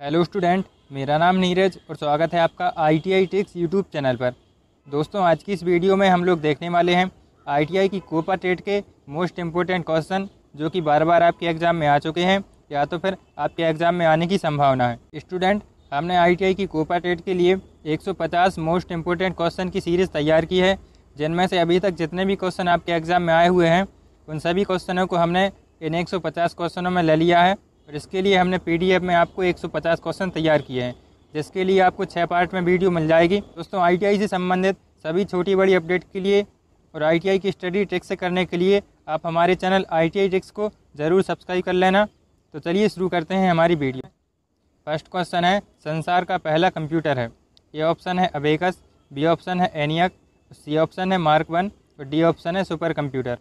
hello student मेरा नाम नीरज और स्वागत है आपका I T I ticks YouTube channel पर दोस्तों आज की इस वीडियो में हम लोग देखने वाले हैं आई की कोपा टेट के मोस्ट इम्पोर्टेंट क्वेश्चन जो कि बार बार आपके एग्ज़ाम में आ चुके हैं या तो फिर आपके एग्ज़ाम में आने की संभावना है स्टूडेंट हमने आई की कोपा टेट के लिए पचास मोस्ट इम्पोर्टेंट क्वेश्चन की सीरीज़ तैयार की है जिनमें से अभी तक जितने भी क्वेश्चन आपके एग्ज़ाम में आए हुए हैं उन सभी क्वेश्चनों को हमने इन पचास क्वेश्चनों में ले लिया है और इसके लिए हमने पी में आपको एक क्वेश्चन तैयार किए हैं जिसके लिए आपको छः पार्ट में वीडियो मिल जाएगी दोस्तों आई से संबंधित सभी छोटी बड़ी अपडेट के लिए और आईटीआई की स्टडी ट्रिक्स करने के लिए आप हमारे चैनल आईटीआई ट्रिक्स को ज़रूर सब्सक्राइब कर लेना तो चलिए शुरू करते हैं हमारी वीडियो फर्स्ट क्वेश्चन है संसार का पहला कंप्यूटर है ए ऑप्शन है अबेकस बी ऑप्शन है एनियक सी ऑप्शन है मार्क वन और डी ऑप्शन है सुपर कंप्यूटर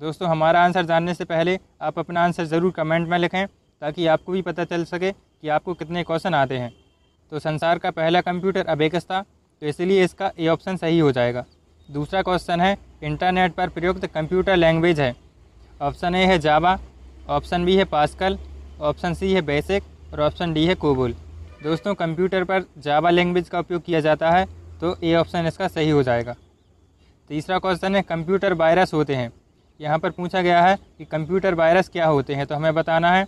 दोस्तों हमारा आंसर जानने से पहले आप अपना आंसर ज़रूर कमेंट में लिखें ताकि आपको भी पता चल सके कि आपको कितने क्वेश्चन आते हैं तो संसार का पहला कंप्यूटर अबेकस था तो इसलिए इसका ए ऑप्शन सही हो जाएगा दूसरा क्वेश्चन है इंटरनेट पर प्रयुक्त कंप्यूटर लैंग्वेज है ऑप्शन ए है जावा ऑप्शन बी है पास्कल ऑप्शन सी है बेसिक और ऑप्शन डी है कोबुल दोस्तों कंप्यूटर पर जावा लैंग्वेज का उपयोग किया जाता है तो ए ऑप्शन इसका सही हो जाएगा तीसरा क्वेश्चन है कंप्यूटर वायरस होते हैं यहाँ पर पूछा गया है कि कंप्यूटर वायरस क्या होते हैं तो हमें बताना है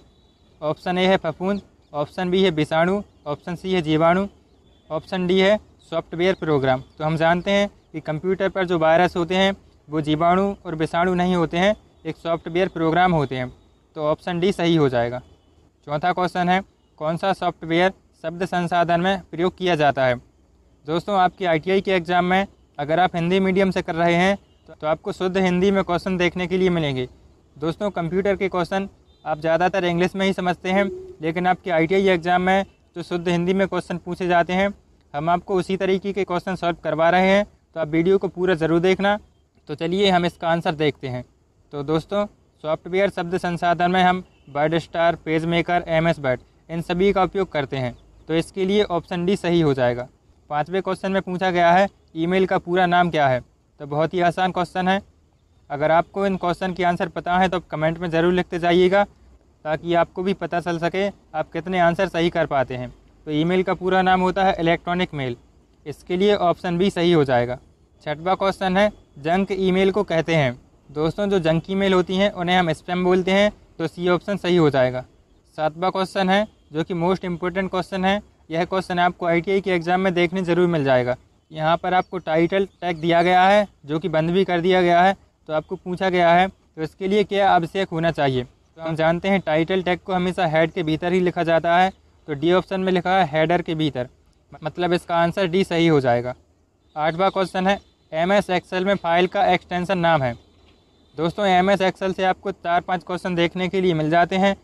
ऑप्शन ए है फफूंद ऑप्शन बी है विषाणु ऑप्शन सी है जीवाणु ऑप्शन डी है सॉफ्टवेयर प्रोग्राम तो हम जानते हैं कि कंप्यूटर पर जो वायरस होते हैं वो जीवाणु और विषाणु नहीं होते हैं एक सॉफ्टवेयर प्रोग्राम होते हैं तो ऑप्शन डी सही हो जाएगा चौथा क्वेश्चन है कौन सा सॉफ्टवेयर शब्द संसाधन में प्रयोग किया जाता है दोस्तों आपकी आईटीआई के एग्ज़ाम में अगर आप हिंदी मीडियम से कर रहे हैं तो आपको शुद्ध हिंदी में क्वेश्चन देखने के लिए मिलेंगे दोस्तों कंप्यूटर के क्वेश्चन आप ज़्यादातर इंग्लिश में ही समझते हैं लेकिन आपके आई एग्ज़ाम में जो शुद्ध हिंदी में क्वेश्चन पूछे जाते हैं हम आपको उसी तरीके के क्वेश्चन सॉल्व करवा रहे हैं तो आप वीडियो को पूरा ज़रूर देखना तो चलिए हम इसका आंसर देखते हैं तो दोस्तों सॉफ्टवेयर शब्द संसाधन में हम word star page maker M S word इन सभी का उपयोग करते हैं तो इसके लिए ऑप्शन डी सही हो जाएगा पाँचवें क्वेश्चन में पूछा गया है ईमेल का पूरा नाम क्या है तो बहुत ही आसान क्वेश्चन है अगर आपको इन क्वेश्चन के आंसर पता है तो आप कमेंट में ज़रूर लिखते जाइएगा ताकि आपको भी पता चल सके आप कितने आंसर सही कर पाते हैं तो ईमेल का पूरा नाम होता है इलेक्ट्रॉनिक मेल इसके लिए ऑप्शन भी सही हो जाएगा छठवा क्वेश्चन है जंक ईमेल को कहते हैं दोस्तों जो जंक ईमेल होती हैं उन्हें हम स्पैम बोलते हैं तो सी ऑप्शन सही हो जाएगा सातवा क्वेश्चन है जो कि मोस्ट इम्पोर्टेंट क्वेश्चन है यह क्वेश्चन आपको आई के एग्ज़ाम में देखने ज़रूर मिल जाएगा यहाँ पर आपको टाइटल टैग दिया गया है जो कि बंद भी कर दिया गया है तो आपको पूछा गया है तो इसके लिए क्या आवश्यक होना चाहिए तो हम जानते हैं टाइटल टैग को हमेशा हेड के भीतर ही लिखा जाता है तो डी ऑप्शन में लिखा है हेडर के भीतर मतलब इसका आंसर डी सही हो जाएगा आठवां क्वेश्चन है एम एस एक्सेल में फाइल का एक्सटेंशन नाम है दोस्तों एम एस एक्सेल से आपको चार पाँच क्वेश्चन देखने के लिए मिल जाते हैं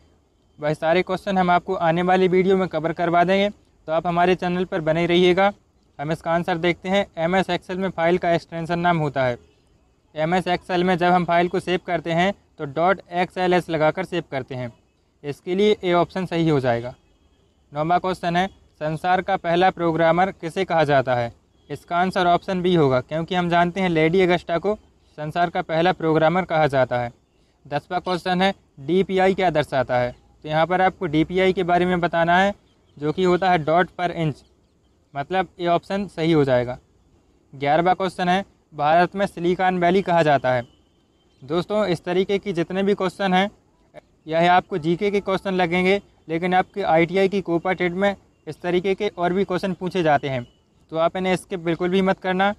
वह सारे क्वेश्चन हम आपको आने वाली वीडियो में कवर करवा देंगे तो आप हमारे चैनल पर बने रहिएगा हम इसका आंसर देखते हैं एम एस एक्सेल में फ़ाइल का एक्सटेंशन नाम होता है एम एस एक्सेल में जब हम फाइल को सेव करते हैं तो डॉट एक्स एल एस लगाकर सेव करते हैं इसके लिए ए ऑप्शन सही हो जाएगा नौवा क्वेश्चन है संसार का पहला प्रोग्रामर किसे कहा जाता है इसका आंसर ऑप्शन बी होगा क्योंकि हम जानते हैं लेडी अगस्टा को संसार का पहला प्रोग्रामर कहा जाता है दसवा क्वेश्चन है आई क्या दर्शाता है तो यहाँ पर आपको आई के बारे में बताना है जो कि होता है डॉट पर इंच मतलब ये ऑप्शन सही हो जाएगा ग्यारहवा क्वेश्चन है भारत में सिलिकॉन वैली कहा जाता है दोस्तों इस तरीके की जितने भी क्वेश्चन हैं यह आपको जीके के क्वेश्चन लगेंगे लेकिन आपके आईटीआई की कोपा टेड में इस तरीके के और भी क्वेश्चन पूछे जाते हैं तो आप इन्हें इसके बिल्कुल भी मत करना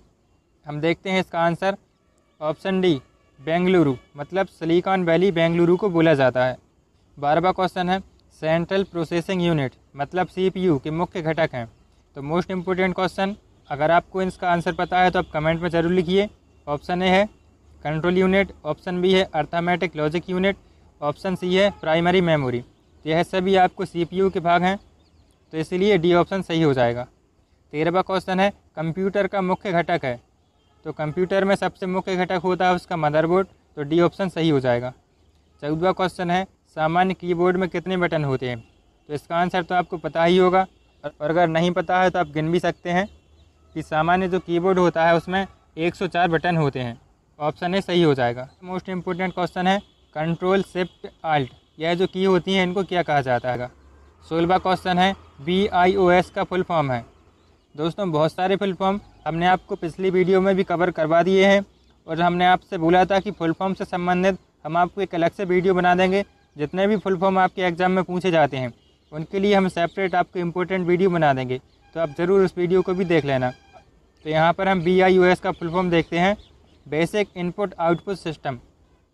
हम देखते हैं इसका आंसर ऑप्शन डी बेंगलुरु मतलब सिलिकॉन वैली बेंगलुरु को बोला जाता है बारहवा क्वेश्चन है सेंट्रल प्रोसेसिंग यूनिट मतलब सीपीयू के मुख्य घटक हैं तो मोस्ट इम्पोर्टेंट क्वेश्चन अगर आपको इसका आंसर पता है तो आप कमेंट में ज़रूर लिखिए ऑप्शन ए है कंट्रोल यूनिट ऑप्शन बी है arithmetic logic unit option C है प्राइमरी मेमोरी तो यह सभी आपको सीपीयू के भाग हैं तो इसलिए डी ऑप्शन सही हो जाएगा तेरहवा क्वेश्चन है कंप्यूटर का मुख्य घटक है तो कंप्यूटर में सबसे मुख्य घटक होता है उसका मदरबोर्ड तो डी ऑप्शन सही हो जाएगा चौदवा क्वेश्चन है सामान्य कीबोर्ड में कितने बटन होते हैं तो इसका आंसर तो आपको पता ही होगा और अगर नहीं पता है तो आप गिन भी सकते हैं कि सामान्य जो कीबोर्ड होता है उसमें 104 बटन होते हैं ऑप्शन ए सही हो जाएगा मोस्ट इम्पोर्टेंट क्वेश्चन है कंट्रोल शिफ्ट आल्ट यह जो की होती हैं इनको क्या कहा जाता है सोलवा क्वेश्चन है बी आई ओ एस का फुल फॉर्म है दोस्तों बहुत सारे फुल फॉर्म हमने आपको पिछली वीडियो में भी कवर करवा दिए हैं और हमने आपसे बोला था कि फुल फॉर्म से संबंधित हम आपको एक अलग से वीडियो बना देंगे जितने भी फुल फॉर्म आपके एग्ज़ाम में पूछे जाते हैं उनके लिए हम सेपरेट आपको इम्पोर्टेंट वीडियो बना देंगे तो आप ज़रूर उस वीडियो को भी देख लेना तो यहाँ पर हम बी आई ओ एस का फुल फॉर्म देखते हैं बेसिक इनपुट आउटपुट सिस्टम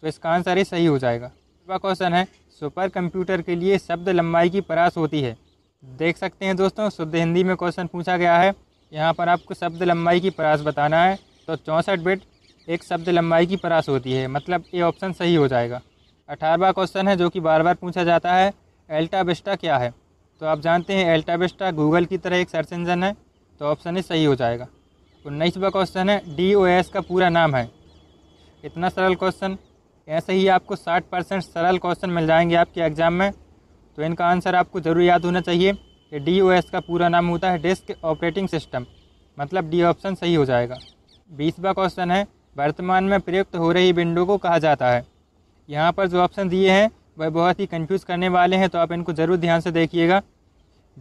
तो इसका आंसर ही सही हो जाएगा क्वेश्चन है सुपर कंप्यूटर के लिए शब्द लंबाई की परास होती है देख सकते हैं दोस्तों शुद्ध हिंदी में क्वेश्चन पूछा गया है यहाँ पर आपको शब्द लंबाई की परास बताना है तो चौंसठ बिट एक शब्द लंबाई की परास होती है मतलब ये ऑप्शन सही हो जाएगा अठारहवा क्वेश्चन है जो कि बार बार पूछा जाता है एल्टा बिस्टा क्या है तो आप जानते हैं एल्टा बिस्टा गूगल की तरह एक सर्च इंजन है तो ऑप्शन ही सही हो जाएगा उन्नीसवा तो क्वेश्चन है डी ओ एस का पूरा नाम है इतना सरल क्वेश्चन ऐसे ही आपको साठ परसेंट सरल क्वेश्चन मिल जाएंगे आपके एग्ज़ाम में तो इनका आंसर आपको ज़रूर याद होना चाहिए कि डी ओ एस का पूरा नाम होता है डिस्क ऑपरेटिंग सिस्टम मतलब डी ऑप्शन सही हो जाएगा बीसवा क्वेश्चन है वर्तमान में प्रयुक्त हो रही विंडो को कहा जाता है यहाँ पर जो ऑप्शन दिए हैं वह बहुत ही कंफ्यूज करने वाले हैं तो आप इनको ज़रूर ध्यान से देखिएगा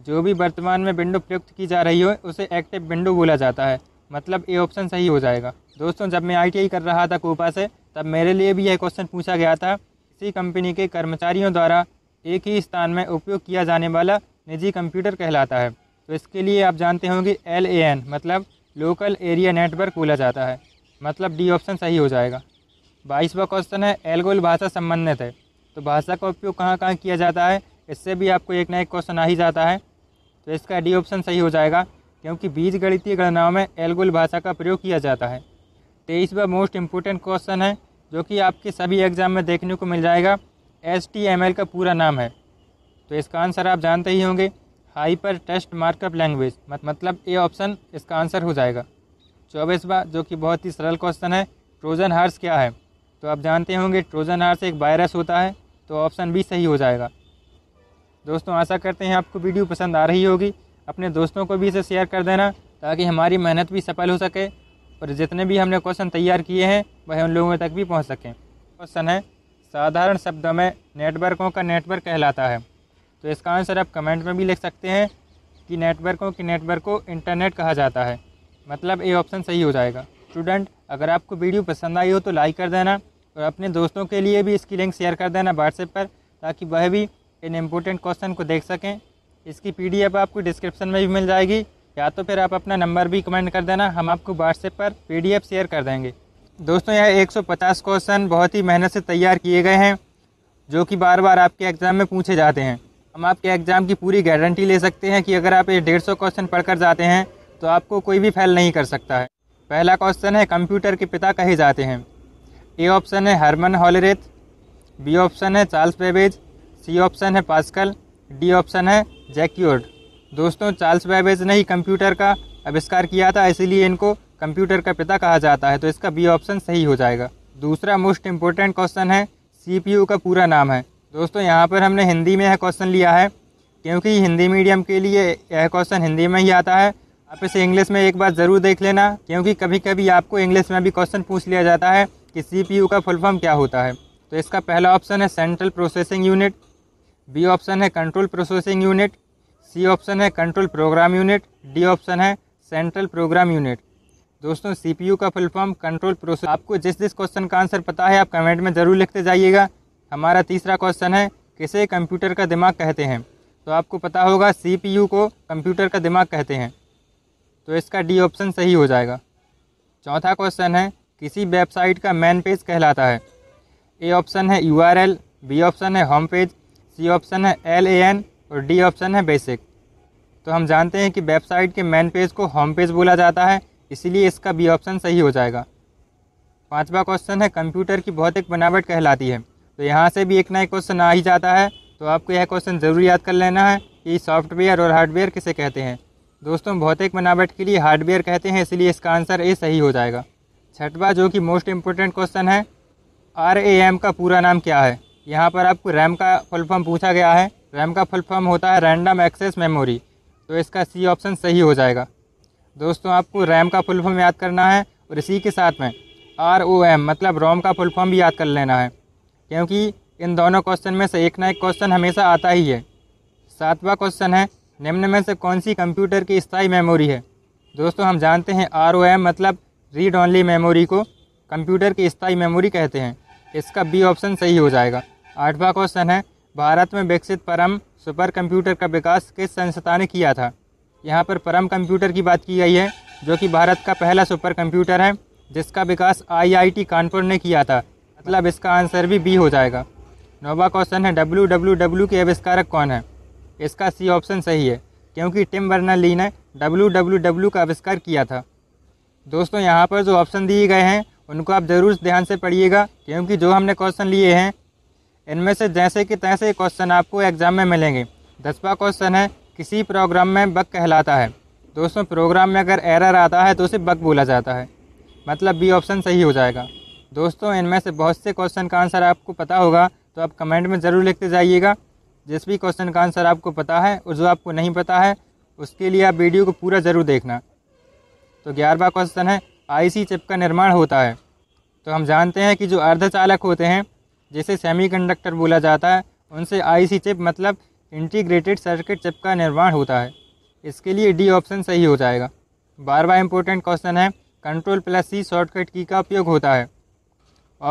जो भी वर्तमान में विंडो प्रयुक्त की जा रही हो उसे एक्टिव विंडो बोला जाता है मतलब ए ऑप्शन सही हो जाएगा दोस्तों जब मैं आईटीआई कर रहा था कोपा से तब मेरे लिए भी यह क्वेश्चन पूछा गया था इसी कंपनी के कर्मचारियों द्वारा एक ही स्थान में उपयोग किया जाने वाला निजी कंप्यूटर कहलाता है तो इसके लिए आप जानते होंगे एल ए एन मतलब लोकल एरिया नेटवर्क बोला जाता है मतलब डी ऑप्शन सही हो जाएगा बाईसवा क्वेश्चन है एलगोल भाषा संबंधित है तो भाषा का उपयोग कहाँ कहाँ किया जाता है इससे भी आपको एक ना एक क्वेश्चन आ ही जाता है तो इसका डी ऑप्शन सही हो जाएगा क्योंकि बीज गणितीय गणनाओं में एलगुल भाषा का प्रयोग किया जाता है तेईसवा मोस्ट इम्पोर्टेंट क्वेश्चन है जो कि आपके सभी एग्जाम में देखने को मिल जाएगा एस का पूरा नाम है तो इसका आंसर आप जानते ही होंगे हाइपर टेस्ट मार्कअप लैंग्वेज मतलब ए ऑप्शन इसका आंसर हो जाएगा चौबीसवा जो कि बहुत ही सरल क्वेश्चन है ट्रोजन हार्स क्या है तो आप जानते होंगे ट्रोजन हार्स एक वायरस होता है तो ऑप्शन बी सही हो जाएगा दोस्तों आशा करते हैं आपको वीडियो पसंद आ रही होगी अपने दोस्तों को भी इसे शेयर कर देना ताकि हमारी मेहनत भी सफल हो सके और जितने भी हमने क्वेश्चन तैयार किए हैं वह उन लोगों तक भी पहुँच सकें क्वेश्चन है साधारण शब्दों में नेटवर्कों का नेटवर्क कहलाता है तो इसका आंसर आप कमेंट में भी लिख सकते हैं कि नेटवर्कों की नेटवर्क को इंटरनेट कहा जाता है मतलब ये ऑप्शन सही हो जाएगा स्टूडेंट अगर आपको वीडियो पसंद आई हो तो लाइक कर देना और अपने दोस्तों के लिए भी इसकी लिंक शेयर कर देना व्हाट्सएप पर ताकि वह भी इन इम्पोर्टेंट क्वेश्चन को देख सकें इसकी पीडीएफ आपको डिस्क्रिप्शन में भी मिल जाएगी या तो फिर आप अपना नंबर भी कमेंट कर देना हम आपको व्हाट्सएप पर पी शेयर कर देंगे दोस्तों यह 150 क्वेश्चन बहुत ही मेहनत से तैयार किए गए हैं जो कि बार बार आपके एग्ज़ाम में पूछे जाते हैं हम आपके एग्ज़ाम की पूरी गारंटी ले सकते हैं कि अगर आप ये डेढ़ सौ क्वेश्चन पढ़कर जाते हैं तो आपको कोई भी फेल नहीं कर सकता है पहला क्वेश्चन है कंप्यूटर के पिता कहे जाते हैं ए ऑप्शन है हरमन हॉलरेथ बी ऑप्शन है चार्ल्स बेबेज सी ऑप्शन है पास्कल डी ऑप्शन है जैक्योर्ड दोस्तों चार्ल्स बैबेज ने ही कंप्यूटर का आविष्कार किया था इसीलिए इनको कंप्यूटर का पिता कहा जाता है तो इसका बी ऑप्शन सही हो जाएगा दूसरा मोस्ट इम्पोर्टेंट क्वेश्चन है सी का पूरा नाम है दोस्तों यहाँ पर हमने हिंदी में यह क्वेश्चन लिया है क्योंकि हिंदी मीडियम के लिए यह क्वेश्चन हिंदी में ही आता है आप इसे इंग्लिश में एक बार ज़रूर देख लेना क्योंकि कभी कभी आपको इंग्लिश में भी क्वेश्चन पूछ लिया जाता है कि सी का फुल फॉर्म क्या होता है तो इसका पहला ऑप्शन है central processing unit B option है control processing unit C option है control program unit D option है सेंट्रल प्रोग्राम यूनिट दोस्तों सीपीयू का फुल फॉर्म कंट्रोल प्रोसेस आपको जिस जिस क्वेश्चन का आंसर पता है आप कमेंट में ज़रूर लिखते जाइएगा हमारा तीसरा क्वेश्चन है किसे कंप्यूटर का दिमाग कहते हैं तो आपको पता होगा सीपीयू को कंप्यूटर का दिमाग कहते हैं तो इसका डी ऑप्शन सही हो जाएगा चौथा क्वेश्चन है किसी वेबसाइट का मैन पेज कहलाता है ए ऑप्शन है यू बी ऑप्शन है होम पेज सी ऑप्शन है एल ए एन और डी ऑप्शन है बेसिक तो हम जानते हैं कि वेबसाइट के मेन पेज को होम पेज बोला जाता है इसलिए इसका बी ऑप्शन सही हो जाएगा पांचवा क्वेश्चन है कंप्यूटर की भौतिक बनावट कहलाती है तो यहाँ से भी एक नए क्वेश्चन आ ही जाता है तो आपको यह क्वेश्चन ज़रूर याद कर लेना है कि सॉफ्टवेयर और हार्डवेयर किसे कहते हैं दोस्तों भौतिक बनावट के लिए हार्डवेयर कहते हैं इसलिए इसका आंसर ए सही हो जाएगा छठवा जो कि मोस्ट इम्पोर्टेंट क्वेश्चन है आर ए एम का पूरा नाम क्या है यहाँ पर आपको रैम का फुल फॉर्म पूछा गया है रैम का फुल फॉर्म होता है रैंडम एक्सेस मेमोरी तो इसका सी ऑप्शन सही हो जाएगा दोस्तों आपको रैम का फुल फॉर्म याद करना है और इसी के साथ में आर ओ एम मतलब रोम का फुल फॉर्म भी याद कर लेना है क्योंकि इन दोनों क्वेश्चन में से एक ना एक क्वेश्चन हमेशा आता ही है सातवां क्वेश्चन है निम्न में से कौन सी कंप्यूटर की स्थाई मेमोरी है दोस्तों हम जानते हैं आर ओ एम मतलब रीड ऑनली मेमोरी को कंप्यूटर की स्थाई मेमोरी कहते हैं इसका बी ऑप्शन सही हो जाएगा आठवां क्वेश्चन है भारत में विकसित परम सुपर कंप्यूटर का विकास किस संस्था ने किया था यहाँ पर परम कंप्यूटर की बात की गई है जो कि भारत का पहला सुपर कंप्यूटर है जिसका विकास आईआईटी कानपुर ने किया था मतलब इसका आंसर भी बी हो जाएगा नौवा क्वेश्चन है डब्ल्यू डब्ल्यू डब्ल्यू के आविष्कारक कौन है इसका सी ऑप्शन सही है क्योंकि टिम वर्ना ली ने डब्ल्यू डब्ल्यू डब्ल्यू का आविष्कार किया था दोस्तों यहाँ पर जो ऑप्शन दिए गए हैं उनको आप ज़रूर ध्यान से पढ़िएगा क्योंकि जो हमने क्वेश्चन लिए हैं इनमें से जैसे कि तैसे क्वेश्चन आपको एग्ज़ाम में मिलेंगे दसवा क्वेश्चन है किसी प्रोग्राम में बग कहलाता है दोस्तों प्रोग्राम में अगर एरर आता है तो उसे बग बोला जाता है मतलब बी ऑप्शन सही हो जाएगा दोस्तों इनमें से बहुत से क्वेश्चन का आंसर आपको पता होगा तो आप कमेंट में ज़रूर लिखते जाइएगा जिस भी क्वेश्चन का आंसर आपको पता है और जो आपको नहीं पता है उसके लिए आप वीडियो को पूरा ज़रूर देखना तो ग्यारहवा क्वेश्चन है आईसी चिप का निर्माण होता है तो हम जानते हैं कि जो अर्धचालक होते हैं जिसे सेमीकंडक्टर बोला जाता है उनसे आईसी चिप मतलब इंटीग्रेटेड सर्किट चिप का निर्माण होता है इसके लिए डी ऑप्शन सही हो जाएगा बार इंपॉर्टेंट क्वेश्चन है control plus C shortcut key का उपयोग होता है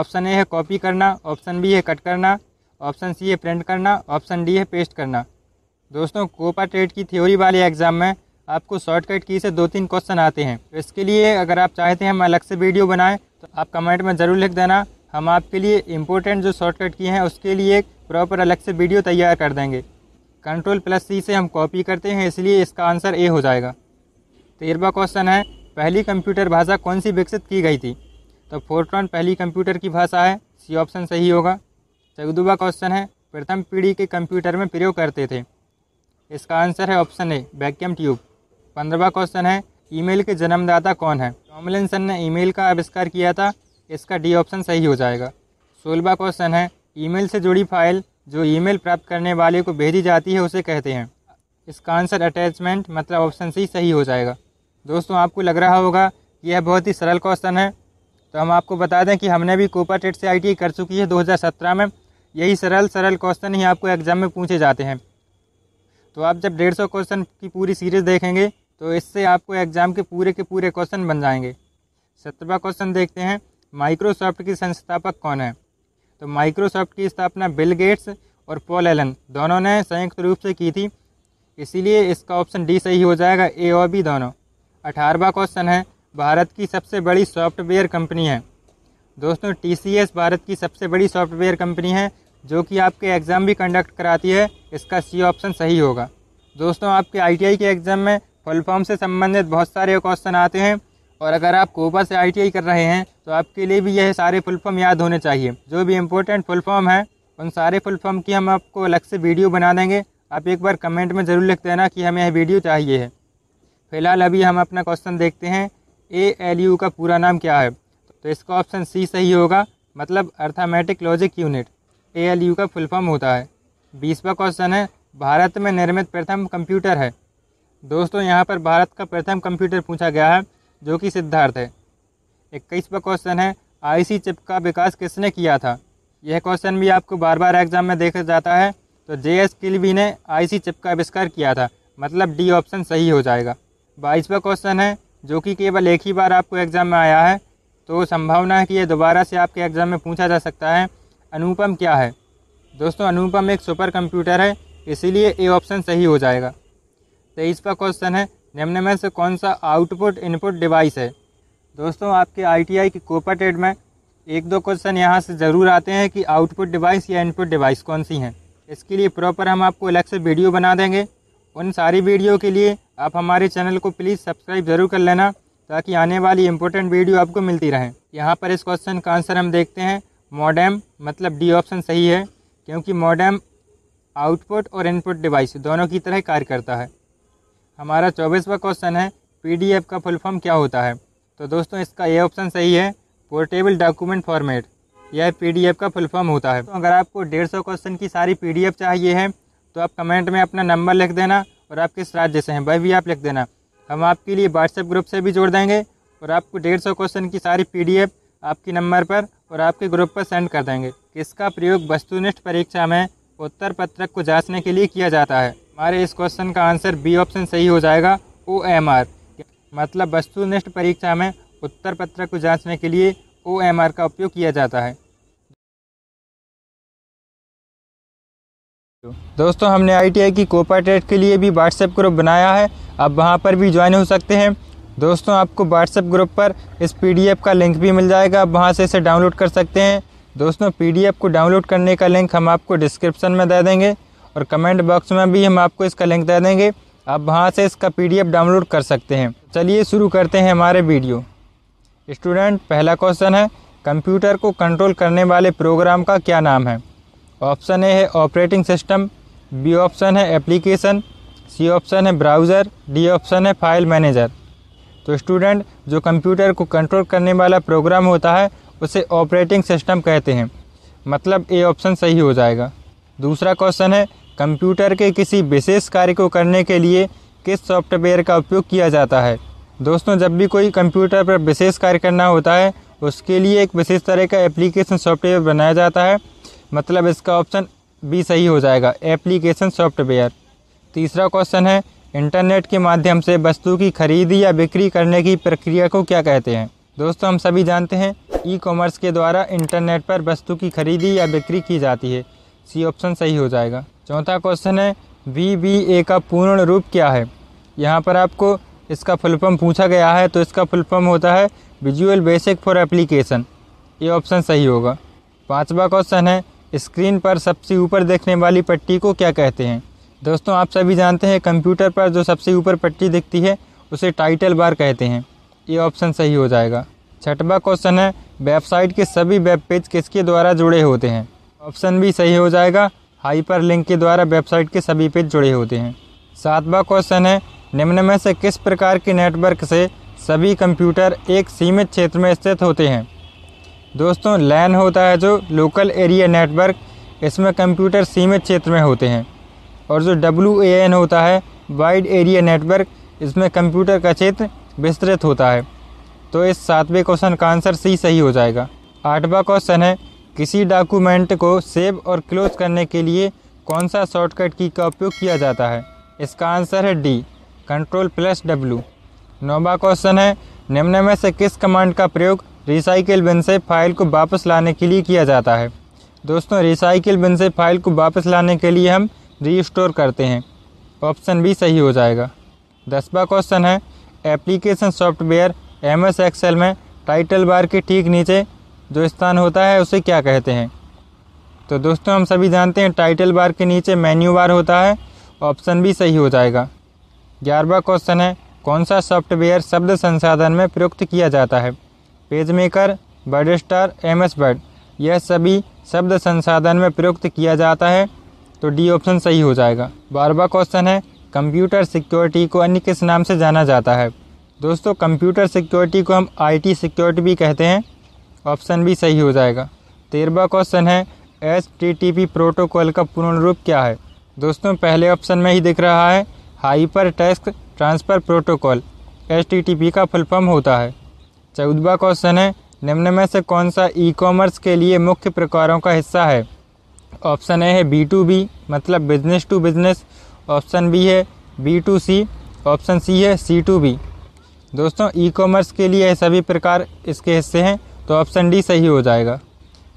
ऑप्शन ए है कॉपी करना ऑप्शन बी है कट करना ऑप्शन सी है प्रिंट करना ऑप्शन डी है पेस्ट करना दोस्तों कोपा ट्रेड की थ्योरी वाले एग्जाम में आपको शॉर्टकट की से दो तीन क्वेश्चन आते हैं तो इसके लिए अगर आप चाहते हैं हम अलग से वीडियो बनाएं तो आप कमेंट में ज़रूर लिख देना हम आपके लिए इम्पोर्टेंट जो शॉर्टकट की हैं उसके लिए एक प्रॉपर अलग से वीडियो तैयार कर देंगे कंट्रोल प्लस सी से हम कॉपी करते हैं इसलिए इसका आंसर ए हो जाएगा तेरहवा तो क्वेश्चन है पहली कंप्यूटर भाषा कौन सी विकसित की गई थी तो फोर्ट्रॉन पहली कंप्यूटर की भाषा है सी ऑप्शन सही होगा चौदहवा तो क्वेश्चन है प्रथम पीढ़ी के कंप्यूटर में प्रयोग करते थे इसका आंसर है ऑप्शन ए वैक्यूम ट्यूब पंद्रहवा क्वेश्चन है ईमेल के जन्मदाता कौन है टॉमलिनसन ने ईमेल का आविष्कार किया था इसका डी ऑप्शन सही हो जाएगा सोलवा क्वेश्चन है ईमेल से जुड़ी फाइल जो ईमेल प्राप्त करने वाले को भेजी जाती है उसे कहते हैं इसका आंसर अटैचमेंट मतलब ऑप्शन सी सही हो जाएगा दोस्तों आपको लग रहा होगा यह बहुत ही सरल क्वेश्चन है तो हम आपको बता दें कि हमने भी कोपाटेट से आई e कर चुकी है 2017 में यही सरल सरल क्वेश्चन ही आपको एग्ज़ाम में पूछे जाते हैं तो आप जब डेढ़ सौ क्वेश्चन की पूरी सीरीज़ देखेंगे तो इससे आपको एग्ज़ाम के पूरे के पूरे क्वेश्चन बन जाएंगे सत्रवा क्वेश्चन देखते हैं माइक्रोसॉफ्ट की संस्थापक कौन है तो माइक्रोसॉफ्ट की स्थापना बिल गेट्स और पॉल एलन दोनों ने संयुक्त रूप से की थी इसीलिए इसका ऑप्शन डी सही हो जाएगा ए और बी दोनों अठारहवा क्वेश्चन है भारत की सबसे बड़ी सॉफ्टवेयर कंपनी है दोस्तों टी भारत की सबसे बड़ी सॉफ्टवेयर कंपनी है जो कि आपके एग्ज़ाम भी कंडक्ट कराती है इसका सी ऑप्शन सही होगा दोस्तों आपके आई के एग्ज़ाम में फुल फॉर्म से संबंधित बहुत सारे क्वेश्चन आते हैं और अगर आप कोपा से आई कर रहे हैं तो आपके लिए भी यह सारे फुल फॉर्म याद होने चाहिए जो भी इम्पोर्टेंट फुल फॉर्म है उन सारे फुल फॉर्म की हम आपको अलग से वीडियो बना देंगे आप एक बार कमेंट में ज़रूर लिख देना कि हमें यह वीडियो चाहिए है फिलहाल अभी हम अपना क्वेश्चन देखते हैं ए एल यू का पूरा नाम क्या है तो इसका ऑप्शन सी सही होगा मतलब arithmetic logic unit A L U का फुल फॉर्म होता है बीसवा क्वेश्चन है भारत में निर्मित प्रथम कंप्यूटर है दोस्तों यहाँ पर भारत का प्रथम कंप्यूटर पूछा गया है जो कि सिद्धार्थ है इक्कीसवा क्वेश्चन है आईसी चिप का विकास किसने किया था यह क्वेश्चन भी आपको बार बार एग्जाम में देखा जाता है तो जे एस किलवी ने आईसी चिप का आविष्कार किया था मतलब डी ऑप्शन सही हो जाएगा बाईसवा क्वेश्चन है जो कि केवल एक ही बार आपको एग्ज़ाम में आया है तो संभावना है कि यह दोबारा से आपके एग्ज़ाम में पूछा जा सकता है अनुपम क्या है दोस्तों अनुपम एक सुपर कंप्यूटर है इसीलिए ए ऑप्शन सही हो जाएगा तेईसवा क्वेश्चन है निम्न में से कौन सा आउटपुट इनपुट डिवाइस है दोस्तों आपके आईटीआई की कोपाटेड में एक दो क्वेश्चन यहाँ से ज़रूर आते हैं कि आउटपुट डिवाइस या इनपुट डिवाइस कौन सी हैं इसके लिए प्रॉपर हम आपको अलग से वीडियो बना देंगे उन सारी वीडियो के लिए आप हमारे चैनल को प्लीज़ सब्सक्राइब ज़रूर कर लेना ताकि आने वाली इंपॉर्टेंट वीडियो आपको मिलती रहें यहाँ पर इस क्वेश्चन का आंसर हम देखते हैं मॉडेम मतलब डी ऑप्शन सही है क्योंकि मॉडेम आउटपुट और इनपुट डिवाइस दोनों की तरह कार्य करता है हमारा चौबीसवा क्वेश्चन है पीडीएफ का फुल फॉर्म क्या होता है तो दोस्तों इसका ये ऑप्शन सही है पोर्टेबल डॉक्यूमेंट फॉर्मेट यह पीडीएफ का फुल फॉर्म होता है तो अगर आपको डेढ़ सौ क्वेश्चन की सारी पीडीएफ चाहिए है तो आप कमेंट में अपना नंबर लिख देना और आप किस राज्य से हैं वह भी आप लिख देना हम आपके लिए व्हाट्सएप ग्रुप से भी जोड़ देंगे और आपको डेढ़ सौ क्वेश्चन की सारी पी आपके नंबर पर और आपके ग्रुप पर सेंड कर देंगे किसका प्रयोग वस्तुनिष्ठ परीक्षा में उत्तर पत्रक को जांचने के लिए किया जाता है हमारे इस क्वेश्चन का आंसर बी ऑप्शन सही हो जाएगा ओ एम आर मतलब वस्तुनिष्ठ परीक्षा में उत्तर पत्र को जांचने के लिए ओ एम आर का उपयोग किया जाता है दोस्तों हमने आईटीआई की कोपाटेट के लिए भी व्हाट्सएप ग्रुप बनाया है आप वहाँ पर भी ज्वाइन हो सकते हैं दोस्तों आपको व्हाट्सएप ग्रुप पर इस पीडीएफ का लिंक भी मिल जाएगा आप वहाँ से इसे डाउनलोड कर सकते हैं दोस्तों पीडीएफ को डाउनलोड करने का लिंक हम आपको डिस्क्रिप्शन में दे देंगे और कमेंट बॉक्स में भी हम आपको इसका लिंक दे देंगे आप वहाँ से इसका पी डाउनलोड कर सकते हैं चलिए शुरू करते हैं हमारे वीडियो स्टूडेंट पहला क्वेश्चन है कंप्यूटर को कंट्रोल करने वाले प्रोग्राम का क्या नाम है ऑप्शन ए है ऑपरेटिंग सिस्टम बी ऑप्शन है एप्लीकेशन सी ऑप्शन है ब्राउज़र डी ऑप्शन है फाइल मैनेजर तो स्टूडेंट जो कंप्यूटर को कंट्रोल करने वाला प्रोग्राम होता है उसे ऑपरेटिंग सिस्टम कहते हैं मतलब ए ऑप्शन सही हो जाएगा दूसरा क्वेश्चन है कंप्यूटर के किसी विशेष कार्य को करने के लिए किस सॉफ्टवेयर का उपयोग किया जाता है दोस्तों जब भी कोई कंप्यूटर पर विशेष कार्य करना होता है उसके लिए एक विशेष तरह का एप्लीकेशन सॉफ्टवेयर बनाया जाता है मतलब इसका ऑप्शन बी सही हो जाएगा एप्लीकेशन सॉफ्टवेयर तीसरा क्वेश्चन है इंटरनेट के माध्यम से वस्तु की खरीदी या बिक्री करने की प्रक्रिया को क्या कहते हैं दोस्तों हम सभी जानते हैं ई कॉमर्स के द्वारा इंटरनेट पर वस्तु की खरीदी या बिक्री की जाती है सी ऑप्शन सही हो जाएगा चौथा क्वेश्चन है वी बी ए का पूर्ण रूप क्या है यहाँ पर आपको इसका फुलफॉर्म पूछा गया है तो इसका फुलफॉर्म होता है विजुअल बेसिक फॉर एप्लीकेशन ये ऑप्शन सही होगा पांचवा क्वेश्चन है स्क्रीन पर सबसे ऊपर देखने वाली पट्टी को क्या कहते हैं दोस्तों आप सभी जानते हैं कंप्यूटर पर जो सबसे ऊपर पट्टी दिखती है उसे टाइटल बार कहते हैं ये ऑप्शन सही हो जाएगा छठवा क्वेश्चन है वेबसाइट के सभी वेब पेज किसके द्वारा जुड़े होते हैं ऑप्शन भी सही हो जाएगा हाइपर लिंक के द्वारा वेबसाइट के सभी पेज जुड़े होते हैं सातवां क्वेश्चन है निम्न में से किस प्रकार के नेटवर्क से सभी कंप्यूटर एक सीमित क्षेत्र में स्थित होते हैं दोस्तों लैन होता है जो लोकल एरिया नेटवर्क इसमें कंप्यूटर सीमित क्षेत्र में होते हैं और जो डब्ल्यू एन होता है वाइड एरिया नेटवर्क इसमें कंप्यूटर का क्षेत्र विस्तृत होता है तो इस सातवें क्वेश्चन का आंसर सी सही हो जाएगा आठवां क्वेश्चन है किसी डॉक्यूमेंट को सेव और क्लोज करने के लिए कौन सा शॉर्टकट की का उपयोग किया जाता है इसका आंसर है डी कंट्रोल प्लस डब्लू नौवा क्वेश्चन है निम्न में से किस कमांड का प्रयोग रिसाइकिल बिन से फाइल को वापस लाने के लिए किया जाता है दोस्तों रिसाइकिल बिन से फाइल को वापस लाने के लिए हम रीस्टोर करते हैं ऑप्शन भी सही हो जाएगा दसवा क्वेश्चन है एप्लीकेशन सॉफ्टवेयर एम एस में टाइटल बार के ठीक नीचे जो स्थान होता है उसे क्या कहते हैं तो दोस्तों हम सभी जानते हैं टाइटल बार के नीचे मेन्यू बार होता है ऑप्शन भी सही हो जाएगा ग्यारहवा क्वेश्चन है कौन सा सॉफ्टवेयर शब्द संसाधन में प्रयुक्त किया जाता है page maker word star M S word यह सभी शब्द संसाधन में प्रयुक्त किया जाता है तो डी ऑप्शन सही हो जाएगा बारहवा क्वेश्चन है कंप्यूटर सिक्योरिटी को अन्य किस नाम से जाना जाता है दोस्तों कंप्यूटर सिक्योरिटी को हम आईटी सिक्योरिटी भी कहते हैं ऑप्शन भी सही हो जाएगा तेरहवा क्वेश्चन है H T T P protocol का पूर्ण रूप क्या है दोस्तों पहले ऑप्शन में ही दिख रहा है hyper text transfer protocol H T T P का फुल फॉर्म होता है चौदहवा क्वेश्चन है निम्न में से कौन सा ई कॉमर्स के लिए मुख्य प्रकारों का हिस्सा है ऑप्शन ए है बी टू बी मतलब business to business option B है B to C option C है सी टू बी दोस्तों ई कॉमर्स के लिए सभी प्रकार इसके हिस्से हैं तो ऑप्शन डी सही हो जाएगा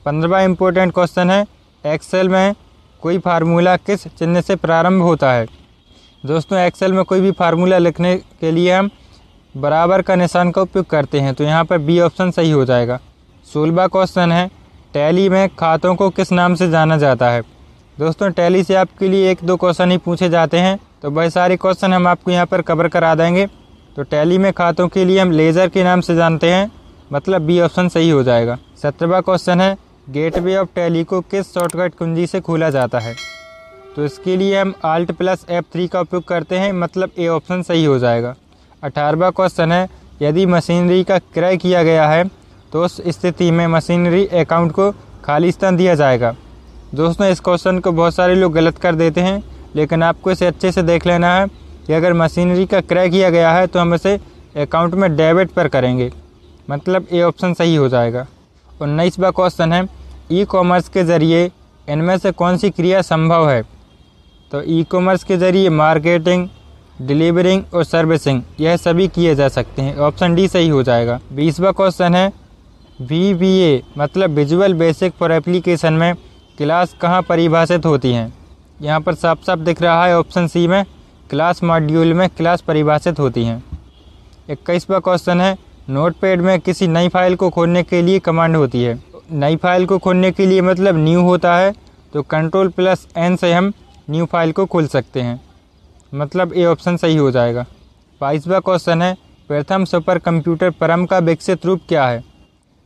पंद्रवा इम्पोर्टेंट क्वेश्चन है एक्सेल में कोई फार्मूला किस चिन्ह से प्रारंभ होता है दोस्तों एक्सेल में कोई भी फार्मूला लिखने के लिए हम बराबर का निशान का उपयोग करते हैं तो यहाँ पर बी ऑप्शन सही हो जाएगा सोलवा क्वेश्चन है टैली में खातों को किस नाम से जाना जाता है दोस्तों टैली से आपके लिए एक दो क्वेश्चन ही पूछे जाते हैं तो वह सारे क्वेश्चन हम आपको यहाँ पर कवर करा देंगे तो टैली में खातों के लिए हम लेज़र के नाम से जानते हैं मतलब बी ऑप्शन सही हो जाएगा सत्रहवा क्वेश्चन है गेटवे ऑफ टैली को किस शॉर्टकट कुंजी से खोला जाता है तो इसके लिए हम आल्ट प्लस एफ थ्री का उपयोग करते हैं मतलब ए ऑप्शन सही हो जाएगा अठारहवा क्वेश्चन है यदि मशीनरी का क्रय किया गया है तो उस स्थिति में मशीनरी अकाउंट को खाली स्थान दिया जाएगा दोस्तों इस क्वेश्चन को बहुत सारे लोग गलत कर देते हैं लेकिन आपको इसे अच्छे से देख लेना है कि अगर मशीनरी का क्रय किया गया है तो हम इसे अकाउंट में डेबिट पर करेंगे मतलब ए ऑप्शन सही हो जाएगा उन्नीसवा क्वेश्चन है ई कॉमर्स के ज़रिए इनमें से कौन सी क्रिया संभव है तो ई कॉमर्स के ज़रिए मार्केटिंग डिलीवरिंग और सर्विसिंग यह सभी किए जा सकते हैं ऑप्शन डी सही हो जाएगा बीसवा क्वेश्चन है वी बी ए मतलब विजुअल बेसिक फॉर एप्लीकेशन में क्लास कहाँ परिभाषित होती हैं यहाँ पर साफ साफ दिख रहा है ऑप्शन सी में क्लास मॉड्यूल में क्लास परिभाषित होती हैं इक्कीसवा क्वेश्चन है नोटपैड में किसी नई फाइल को खोलने के लिए कमांड होती है नई फाइल को खोलने के लिए मतलब न्यू होता है तो कंट्रोल प्लस एन से हम न्यू फाइल को खोल सकते हैं मतलब ये ऑप्शन सही हो जाएगा बाईसवा क्वेश्चन है प्रथम सुपर कंप्यूटर परम का विकसित रूप क्या है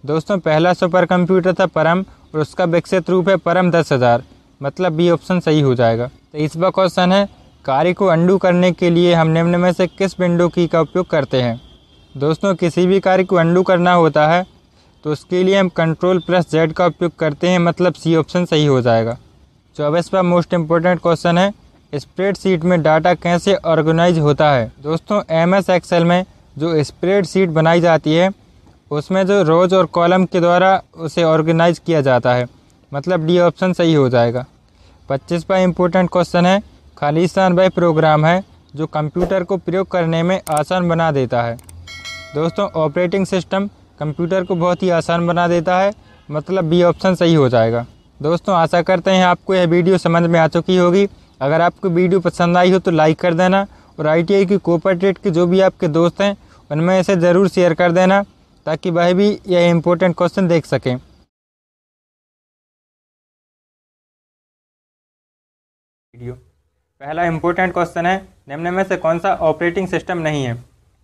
दोस्तों पहला सुपर कंप्यूटर था परम और उसका विकसित रूप है परम दस हज़ार मतलब बी ऑप्शन सही हो जाएगा तेईसवा क्वेश्चन है कार्य को अंडू करने के लिए हम निम्न में से किस विंडो की का उपयोग करते हैं दोस्तों किसी भी कार्य को अंडू करना होता है तो उसके लिए हम कंट्रोल प्लस जेड का उपयोग करते हैं मतलब सी ऑप्शन सही हो जाएगा चौबीसवा मोस्ट इम्पोर्टेंट क्वेश्चन है स्प्रेड शीट में डाटा कैसे ऑर्गेनाइज होता है दोस्तों एम एस एक्सेल में जो स्प्रेड शीट बनाई जाती है उसमें जो रोज और कॉलम के द्वारा उसे ऑर्गेनाइज किया जाता है मतलब डी ऑप्शन सही हो जाएगा पच्चीसवा इम्पोर्टेंट क्वेश्चन है खालिस्तान बाई प्रोग्राम है जो कंप्यूटर को प्रयोग करने में आसान बना देता है दोस्तों ऑपरेटिंग सिस्टम कंप्यूटर को बहुत ही आसान बना देता है मतलब बी ऑप्शन सही हो जाएगा दोस्तों आशा करते हैं आपको यह वीडियो समझ में आ चुकी होगी अगर आपको वीडियो पसंद आई हो तो लाइक कर देना और आई टी की कोपरेटेट के जो भी आपके दोस्त हैं उनमें इसे ज़रूर शेयर कर देना ताकि वह भी यह इम्पोर्टेंट क्वेश्चन देख सकें वीडियो पहला इम्पोर्टेंट क्वेश्चन है निम्न में से कौन सा ऑपरेटिंग सिस्टम नहीं है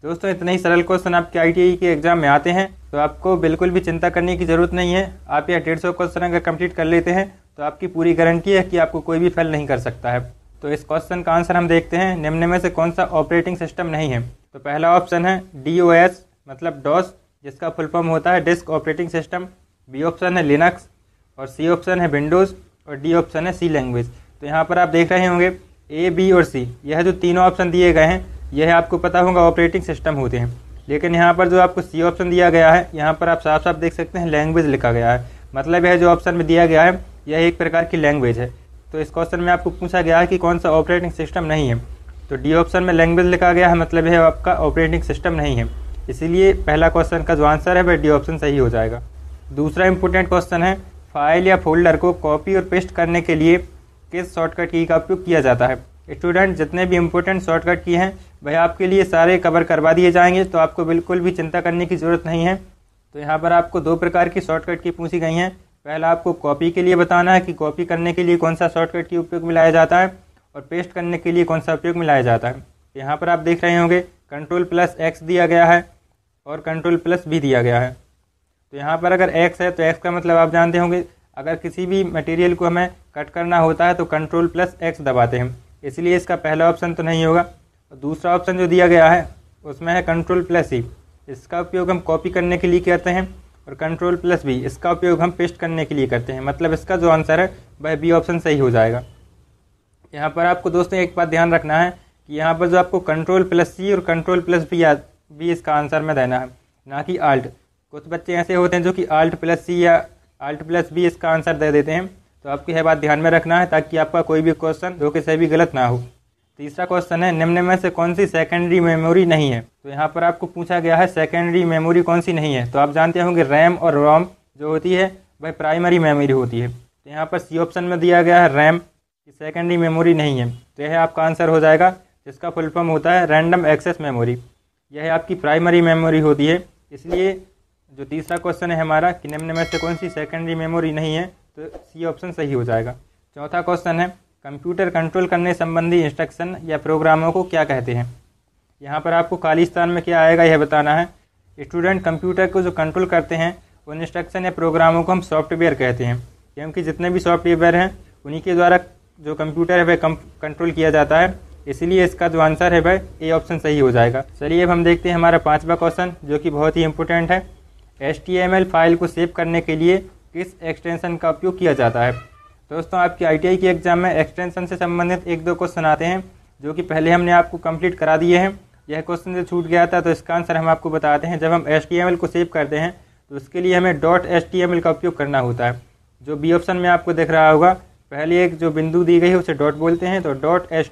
दोस्तों इतने ही सरल क्वेश्चन आपके आई के एग्जाम में आते हैं तो आपको बिल्कुल भी चिंता करने की ज़रूरत नहीं है आप यह डेढ़ सौ क्वेश्चन अगर कंप्लीट कर लेते हैं तो आपकी पूरी गारंटी है कि आपको कोई भी फेल नहीं कर सकता है तो इस क्वेश्चन का आंसर हम देखते हैं निम्न में से कौन सा ऑपरेटिंग सिस्टम नहीं है तो पहला ऑप्शन है डी मतलब डॉस जिसका फुल फॉर्म होता है disk operating system B option है लिनक्स और सी ऑप्शन है विंडोज़ और डी ऑप्शन है सी लैंग्वेज तो यहाँ पर आप देख रहे होंगे ए बी और सी यह जो तीनों ऑप्शन दिए गए हैं यह आपको पता होगा ऑपरेटिंग सिस्टम होते हैं लेकिन यहाँ पर जो आपको सी ऑप्शन दिया गया है यहाँ पर आप साफ साफ देख सकते हैं लैंग्वेज लिखा गया है मतलब यह जो ऑप्शन में दिया गया है यह एक प्रकार की लैंग्वेज है तो इस क्वेश्चन में आपको पूछा गया है कि कौन सा ऑपरेटिंग सिस्टम नहीं है तो डी ऑप्शन में लैंग्वेज लिखा गया है मतलब यह आपका ऑपरेटिंग सिस्टम नहीं है इसीलिए पहला क्वेश्चन का जो आंसर है वह डी ऑप्शन सही हो जाएगा दूसरा इंपॉर्टेंट क्वेश्चन है फाइल या फोल्डर को कॉपी और पेस्ट करने के लिए किस शॉर्टकट की का उपयोग किया जाता है स्टूडेंट जितने भी इंपॉर्टेंट शॉर्टकट की हैं वह आपके लिए सारे कवर करवा दिए जाएंगे तो आपको बिल्कुल भी चिंता करने की ज़रूरत नहीं है तो यहाँ पर आपको दो प्रकार की शॉर्टकट की पूछी गई हैं पहला आपको कॉपी के लिए बताना है कि कॉपी करने के लिए कौन सा शॉर्टकट की उपयोग में लाया जाता है और पेस्ट करने के लिए कौन सा उपयोग में लाया जाता है तो यहाँ पर आप देख रहे होंगे कंट्रोल प्लस एक्स दिया गया है और कंट्रोल प्लस भी दिया गया है तो यहाँ पर अगर एक्स है तो एक्स का मतलब आप जानते होंगे अगर किसी भी मटेरियल को हमें कट करना होता है तो कंट्रोल प्लस एक्स दबाते हैं इसलिए इसका पहला ऑप्शन तो नहीं होगा और दूसरा ऑप्शन जो दिया गया है उसमें है कंट्रोल प्लस ई इसका उपयोग हम कॉपी करने के लिए करते हैं और कंट्रोल प्लस बी इसका उपयोग हम पेस्ट करने के लिए करते हैं मतलब इसका जो आंसर है वह बी ऑप्शन सही हो जाएगा यहाँ पर आपको दोस्तों एक बात ध्यान रखना है कि यहाँ पर जो आपको कंट्रोल प्लस सी और कंट्रोल प्लस बी बी इसका आंसर में देना है ना कि आल्ट कुछ बच्चे ऐसे होते हैं जो कि आल्ट प्लस सी या आल्ट प्लस बी इसका आंसर दे देते हैं तो आपको यह बात ध्यान में रखना है ताकि आपका कोई भी क्वेश्चन धोखे से भी गलत ना हो तीसरा क्वेश्चन है निम्न में से कौन सी सेकेंडरी मेमोरी नहीं है तो यहाँ पर आपको पूछा गया है सेकेंडरी मेमोरी कौन सी नहीं है तो आप जानते होंगे रैम और रोम जो होती है वह प्राइमरी मेमोरी होती है तो यहाँ पर सी ऑप्शन में दिया गया है रैम की सेकेंडरी मेमोरी नहीं है तो यह आपका आंसर हो जाएगा जिसका फुल फॉर्म होता है रैंडम एक्सेस मेमोरी यह आपकी प्राइमरी मेमोरी होती है इसलिए जो तीसरा क्वेश्चन है हमारा कि निम्न में से कौन सी सेकेंडरी मेमोरी नहीं है तो सी ऑप्शन सही हो जाएगा चौथा क्वेश्चन है कंप्यूटर कंट्रोल करने संबंधी इंस्ट्रक्शन या प्रोग्रामों को क्या कहते हैं यहाँ पर आपको खाली स्थान में क्या आएगा यह बताना है स्टूडेंट कंप्यूटर को जो कंट्रोल करते हैं उन इंस्ट्रक्शन या प्रोग्रामों को हम सॉफ्टवेयर कहते हैं क्योंकि जितने भी सॉफ्टवेयर हैं उन्हीं के द्वारा जो कंप्यूटर है वह कंट्रोल किया जाता है इसलिए इसका जो आंसर है वह ए ऑप्शन सही हो जाएगा चलिए अब हम देखते हैं हमारा पाँचवा क्वेश्चन जो कि बहुत ही इंपॉर्टेंट है एच फाइल को सेव करने के लिए किस एक्सटेंशन का उपयोग किया जाता है दोस्तों आपकी आईटीआई की एग्जाम में एक्सटेंशन से संबंधित एक दो क्वेश्चन आते हैं जो कि पहले हमने आपको कंप्लीट करा दिए हैं यह क्वेश्चन जो छूट गया था तो इसका आंसर हम आपको बताते हैं जब हम एस को सेव करते हैं तो उसके लिए हमें डॉट एस का उपयोग करना होता है जो बी ऑप्शन में आपको दिख रहा होगा पहले एक जो बिंदु दी गई है उसे डॉट बोलते हैं तो डॉट एस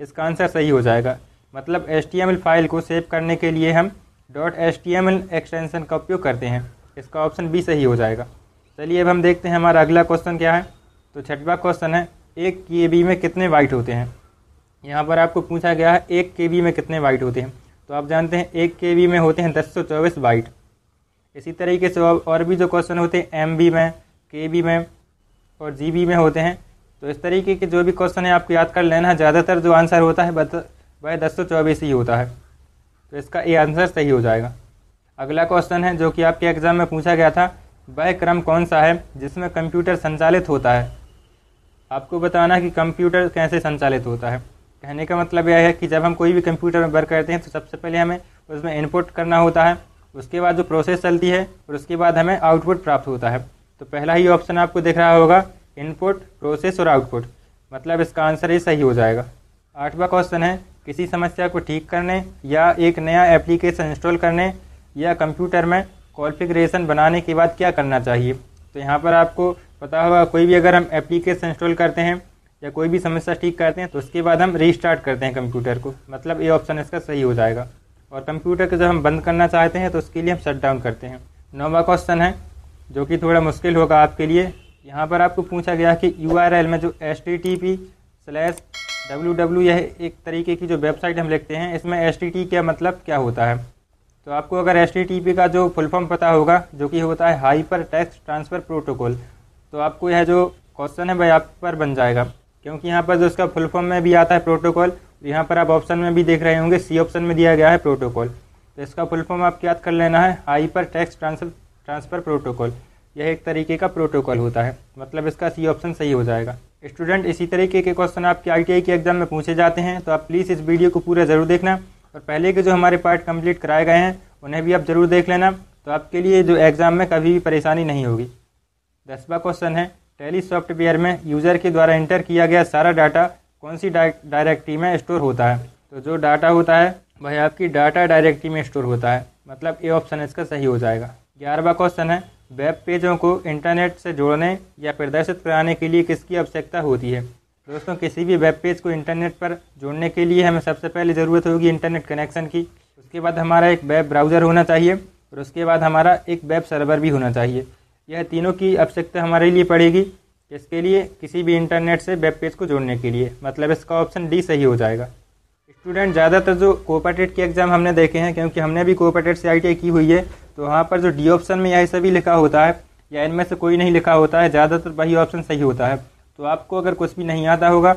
इसका आंसर सही हो जाएगा मतलब एस फाइल को सेव करने के लिए हम डॉट एस एक्सटेंशन का उपयोग करते हैं इसका ऑप्शन बी सही हो जाएगा चलिए अब हम देखते हैं हमारा अगला क्वेश्चन क्या है तो छठवा क्वेश्चन है एक के बी में कितने वाइट होते हैं यहाँ पर आपको पूछा गया है एक के बी में कितने वाइट होते हैं तो आप जानते हैं एक के बी में होते हैं दस सौ चौबीस वाइट इसी तरीके से और भी जो क्वेश्चन होते हैं एम बी में के बी में और जी बी में होते हैं तो इस तरीके के जो भी क्वेश्चन है आपको याद कर लेना है ज़्यादातर जो आंसर होता है वह दस सौ चौबीस ही होता है तो इसका ये आंसर सही हो जाएगा अगला क्वेश्चन है जो कि आपके एग्ज़ाम में पूछा गया था वह क्रम कौन सा है जिसमें कंप्यूटर संचालित होता है आपको बताना कि कंप्यूटर कैसे संचालित होता है कहने का मतलब यह है कि जब हम कोई भी कंप्यूटर में वर्क करते हैं तो सबसे पहले हमें उसमें इनपुट करना होता है उसके बाद जो प्रोसेस चलती है और उसके बाद हमें आउटपुट प्राप्त होता है तो पहला ही ऑप्शन आपको दिख रहा होगा इनपुट प्रोसेस और आउटपुट मतलब इसका आंसर ही सही हो जाएगा आठवां क्वेश्चन है किसी समस्या को ठीक करने या एक नया एप्लीकेशन इंस्टॉल करने या कंप्यूटर में कॉन्फ़िगरेशन बनाने के बाद क्या करना चाहिए तो यहाँ पर आपको पता होगा कोई भी अगर हम एप्लीकेशन इंस्टॉल करते हैं या कोई भी समस्या ठीक करते हैं तो उसके बाद हम रीस्टार्ट करते हैं कंप्यूटर को मतलब ये ऑप्शन इसका सही हो जाएगा और कंप्यूटर को जब हम बंद करना चाहते हैं तो उसके लिए हम शट डाउन करते हैं नौवा क्वेश्चन है जो कि थोड़ा मुश्किल होगा आपके लिए यहाँ पर आपको पूछा गया कि यू में जो S T T P slash W W यह एक तरीके की जो वेबसाइट हम लिखते हैं इसमें एस टी टी का मतलब क्या होता है तो आपको अगर एस टी टी पी का जो फुल फॉर्म पता होगा जो कि होता है हाइपर टेक्स्ट ट्रांसफ़र प्रोटोकॉल तो आपको यह जो क्वेश्चन है भाई आप पर बन जाएगा क्योंकि यहाँ पर जो इसका फुल फॉर्म में भी आता है प्रोटोकॉल यहाँ पर आप ऑप्शन में भी देख रहे होंगे सी ऑप्शन में दिया गया है प्रोटोकॉल तो इसका फुल फॉर्म आप याद कर लेना है hyper text transfer transfer protocol यह एक तरीके का प्रोटोकॉल होता है मतलब इसका सी ऑप्शन सही हो जाएगा स्टूडेंट इसी तरीके के क्वेश्चन आपके आई के एग्ज़ाम में पूछे जाते हैं तो आप प्लीज़ इस वीडियो को पूरा ज़रूर देखना और पहले के जो हमारे पार्ट कंप्लीट कराए गए हैं उन्हें भी आप ज़रूर देख लेना तो आपके लिए जो एग्ज़ाम में कभी भी परेशानी नहीं होगी दसवा क्वेश्चन है टेली सॉफ्टवेयर में यूज़र के द्वारा इंटर किया गया सारा डाटा कौन सी डायरेक्टरी में स्टोर होता है तो जो डाटा होता है वह आपकी डाटा डायरेक्टरी में स्टोर होता है मतलब ए ऑप्शन इसका सही हो जाएगा ग्यारहवा क्वेश्चन है वेब पेजों को इंटरनेट से जोड़ने या प्रदर्शित कराने के लिए किसकी आवश्यकता होती है दोस्तों किसी भी वेब पेज को इंटरनेट पर जोड़ने के लिए हमें सबसे पहले ज़रूरत होगी इंटरनेट कनेक्शन की उसके बाद हमारा एक वेब ब्राउज़र होना चाहिए और उसके बाद हमारा एक वेब सर्वर भी होना चाहिए यह तीनों की आवश्यकता हमारे लिए पड़ेगी इसके लिए किसी भी इंटरनेट से वेब पेज को जोड़ने के लिए मतलब इसका ऑप्शन डी सही हो जाएगा स्टूडेंट ज़्यादातर जो कोऑपरेटेड के एग्ज़ाम हमने देखे हैं क्योंकि हमने भी कोऑपरेटेड से आई की हुई है तो वहाँ पर जो डी ऑप्शन में यह सभी लिखा होता है या इनमें से कोई नहीं लिखा होता है ज़्यादातर वही ऑप्शन सही होता है तो आपको अगर कुछ भी नहीं आता होगा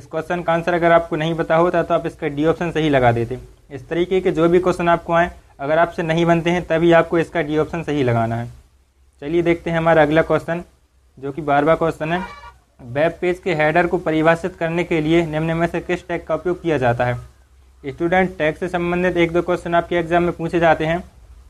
इस क्वेश्चन का आंसर अगर आपको नहीं पता होता तो आप इसका डी ऑप्शन सही लगा देते इस तरीके के जो भी क्वेश्चन आपको आएँ अगर आपसे नहीं बनते हैं तभी आपको इसका डी ऑप्शन सही लगाना है चलिए देखते हैं हमारा अगला क्वेश्चन जो कि बारवा क्वेश्चन है वेब पेज के हेडर को परिभाषित करने के लिए निम्न में से किस टैग का उपयोग किया जाता है स्टूडेंट टैग से संबंधित एक दो क्वेश्चन आपके एग्जाम में पूछे जाते हैं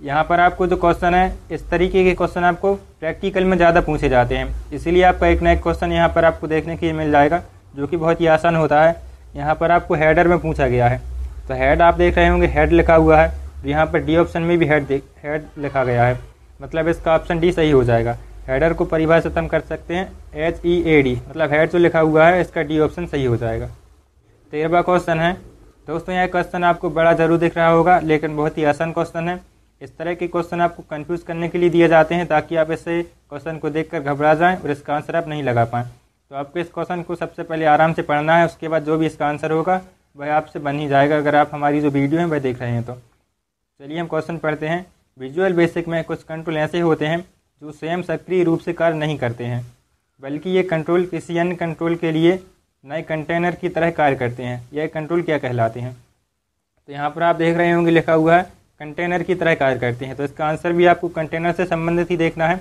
यहाँ पर आपको जो क्वेश्चन है इस तरीके के क्वेश्चन आपको प्रैक्टिकल में ज़्यादा पूछे जाते हैं इसीलिए आपका एक नया क्वेश्चन यहाँ पर आपको देखने के लिए मिल जाएगा जो कि बहुत ही आसान होता है यहाँ पर आपको हेडर में पूछा गया है तो हेड आप देख रहे होंगे हेड लिखा हुआ है तो यहाँ पर डी ऑप्शन में भी हेड हेड लिखा गया है मतलब इसका ऑप्शन डी सही हो जाएगा हेडर को परिभाषित हम कर सकते हैं एच ई ए डी मतलब हेड जो लिखा हुआ है इसका डी ऑप्शन सही हो जाएगा तेरहवा क्वेश्चन है दोस्तों यह क्वेश्चन आपको बड़ा जरूर दिख रहा होगा लेकिन बहुत ही आसान क्वेश्चन है इस तरह के क्वेश्चन आपको कंफ्यूज करने के लिए दिए जाते हैं ताकि आप इसे क्वेश्चन को देखकर घबरा जाएं और इसका आंसर आप नहीं लगा पाएं तो आपको इस क्वेश्चन को सबसे पहले आराम से पढ़ना है उसके बाद जो भी इसका आंसर होगा वह आपसे बन ही जाएगा अगर आप हमारी जो वीडियो है वह देख रहे हैं तो चलिए हम क्वेश्चन पढ़ते हैं विजुअल बेसिक में कुछ कंट्रोल ऐसे होते हैं जो स्वयं सक्रिय रूप से कार्य नहीं करते हैं बल्कि ये कंट्रोल किसी अन्य कंट्रोल के लिए नए कंटेनर की तरह कार्य करते हैं यह कंट्रोल क्या कहलाते हैं तो यहाँ पर आप देख रहे होंगे लिखा हुआ है कंटेनर की तरह कार्य करते हैं तो इसका आंसर भी आपको कंटेनर से संबंधित ही देखना है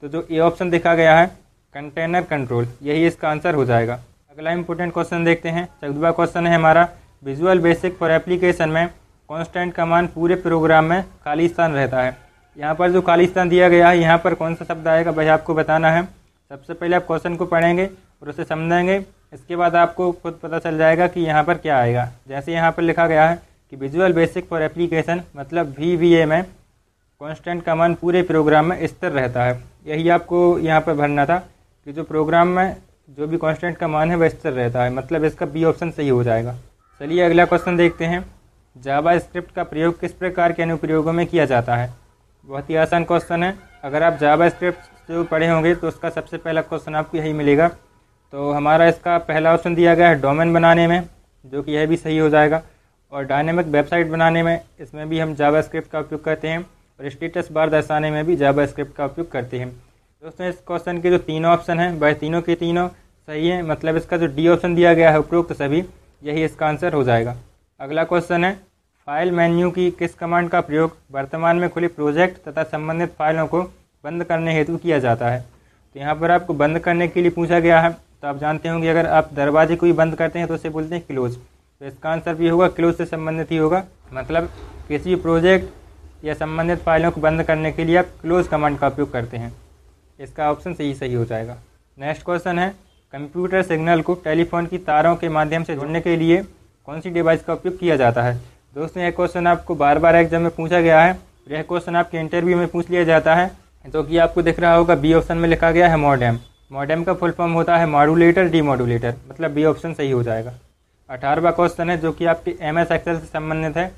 तो जो ए ऑप्शन देखा गया है कंटेनर कंट्रोल यही इसका आंसर हो जाएगा अगला इंपॉर्टेंट क्वेश्चन देखते हैं चौदवा क्वेश्चन है हमारा विजुअल बेसिक फॉर एप्लीकेशन में कांस्टेंट का मान पूरे प्रोग्राम में खाली स्थान रहता है यहाँ पर जो खाली स्थान दिया गया है यहाँ पर कौन सा शब्द आएगा भाई आपको बताना है सबसे पहले आप क्वेश्चन को पढ़ेंगे और उसे समझेंगे इसके बाद आपको खुद पता चल जाएगा कि यहाँ पर क्या आएगा जैसे यहाँ पर लिखा गया है कि विजुअल बेसिक फॉर एप्लीकेशन मतलब वी वी ए में कॉन्स्टेंट का मान पूरे प्रोग्राम में स्थिर रहता है यही आपको यहाँ पर भरना था कि जो प्रोग्राम में जो भी कॉन्स्टेंट का मान है वह स्थिर रहता है मतलब इसका बी ऑप्शन सही हो जाएगा चलिए अगला क्वेश्चन देखते हैं जावा स्क्रिप्ट का प्रयोग किस प्रकार के अनुप्रयोगों में किया जाता है बहुत ही आसान क्वेश्चन है अगर आप जावा स्क्रिप्ट जो पढ़े होंगे तो उसका सबसे पहला क्वेश्चन आपको यही मिलेगा तो हमारा इसका पहला ऑप्शन दिया गया है डोमेन बनाने में जो कि यह भी सही हो जाएगा और डायनेमिक वेबसाइट बनाने में इसमें भी हम जावा स्क्रिप्ट का उपयोग करते हैं और स्टेटस बार दर्शाने में भी जावा स्क्रिप्ट का उपयोग करते हैं दोस्तों इस क्वेश्चन के जो तीनों ऑप्शन हैं वह तीनों के तीनों सही हैं मतलब इसका जो डी ऑप्शन दिया गया है उपयुक्त सभी यही इसका आंसर हो जाएगा अगला क्वेश्चन है फाइल मेन्यू की किस कमांड का प्रयोग वर्तमान में खुली प्रोजेक्ट तथा संबंधित फाइलों को बंद करने हेतु किया जाता है तो यहाँ पर आपको बंद करने के लिए पूछा गया है तो आप जानते होंगे अगर आप दरवाजे को ही बंद करते हैं तो उसे बोलते हैं क्लोज तो इसका आंसर भी होगा क्लोज से संबंधित ही होगा मतलब किसी भी प्रोजेक्ट या संबंधित फाइलों को बंद करने के लिए आप क्लोज कमांड का उपयोग करते हैं इसका ऑप्शन सही सही हो जाएगा नेक्स्ट क्वेश्चन है कंप्यूटर सिग्नल को टेलीफोन की तारों के माध्यम से जुड़ने के लिए कौन सी डिवाइस का उपयोग किया जाता है दोस्तों यह क्वेश्चन आपको बार बार एग्जाम में पूछा गया है यह क्वेश्चन आपके इंटरव्यू में पूछ लिया जाता है जो कि आपको दिख रहा होगा बी ऑप्शन में लिखा गया है मॉडम मॉडेम का फुल फॉर्म होता है मॉडुलेटर मॉडुलेटर मतलब बी ऑप्शन सही हो जाएगा अठारहवा क्वेश्चन है जो कि आपके एम एस एक्सएल से संबंधित है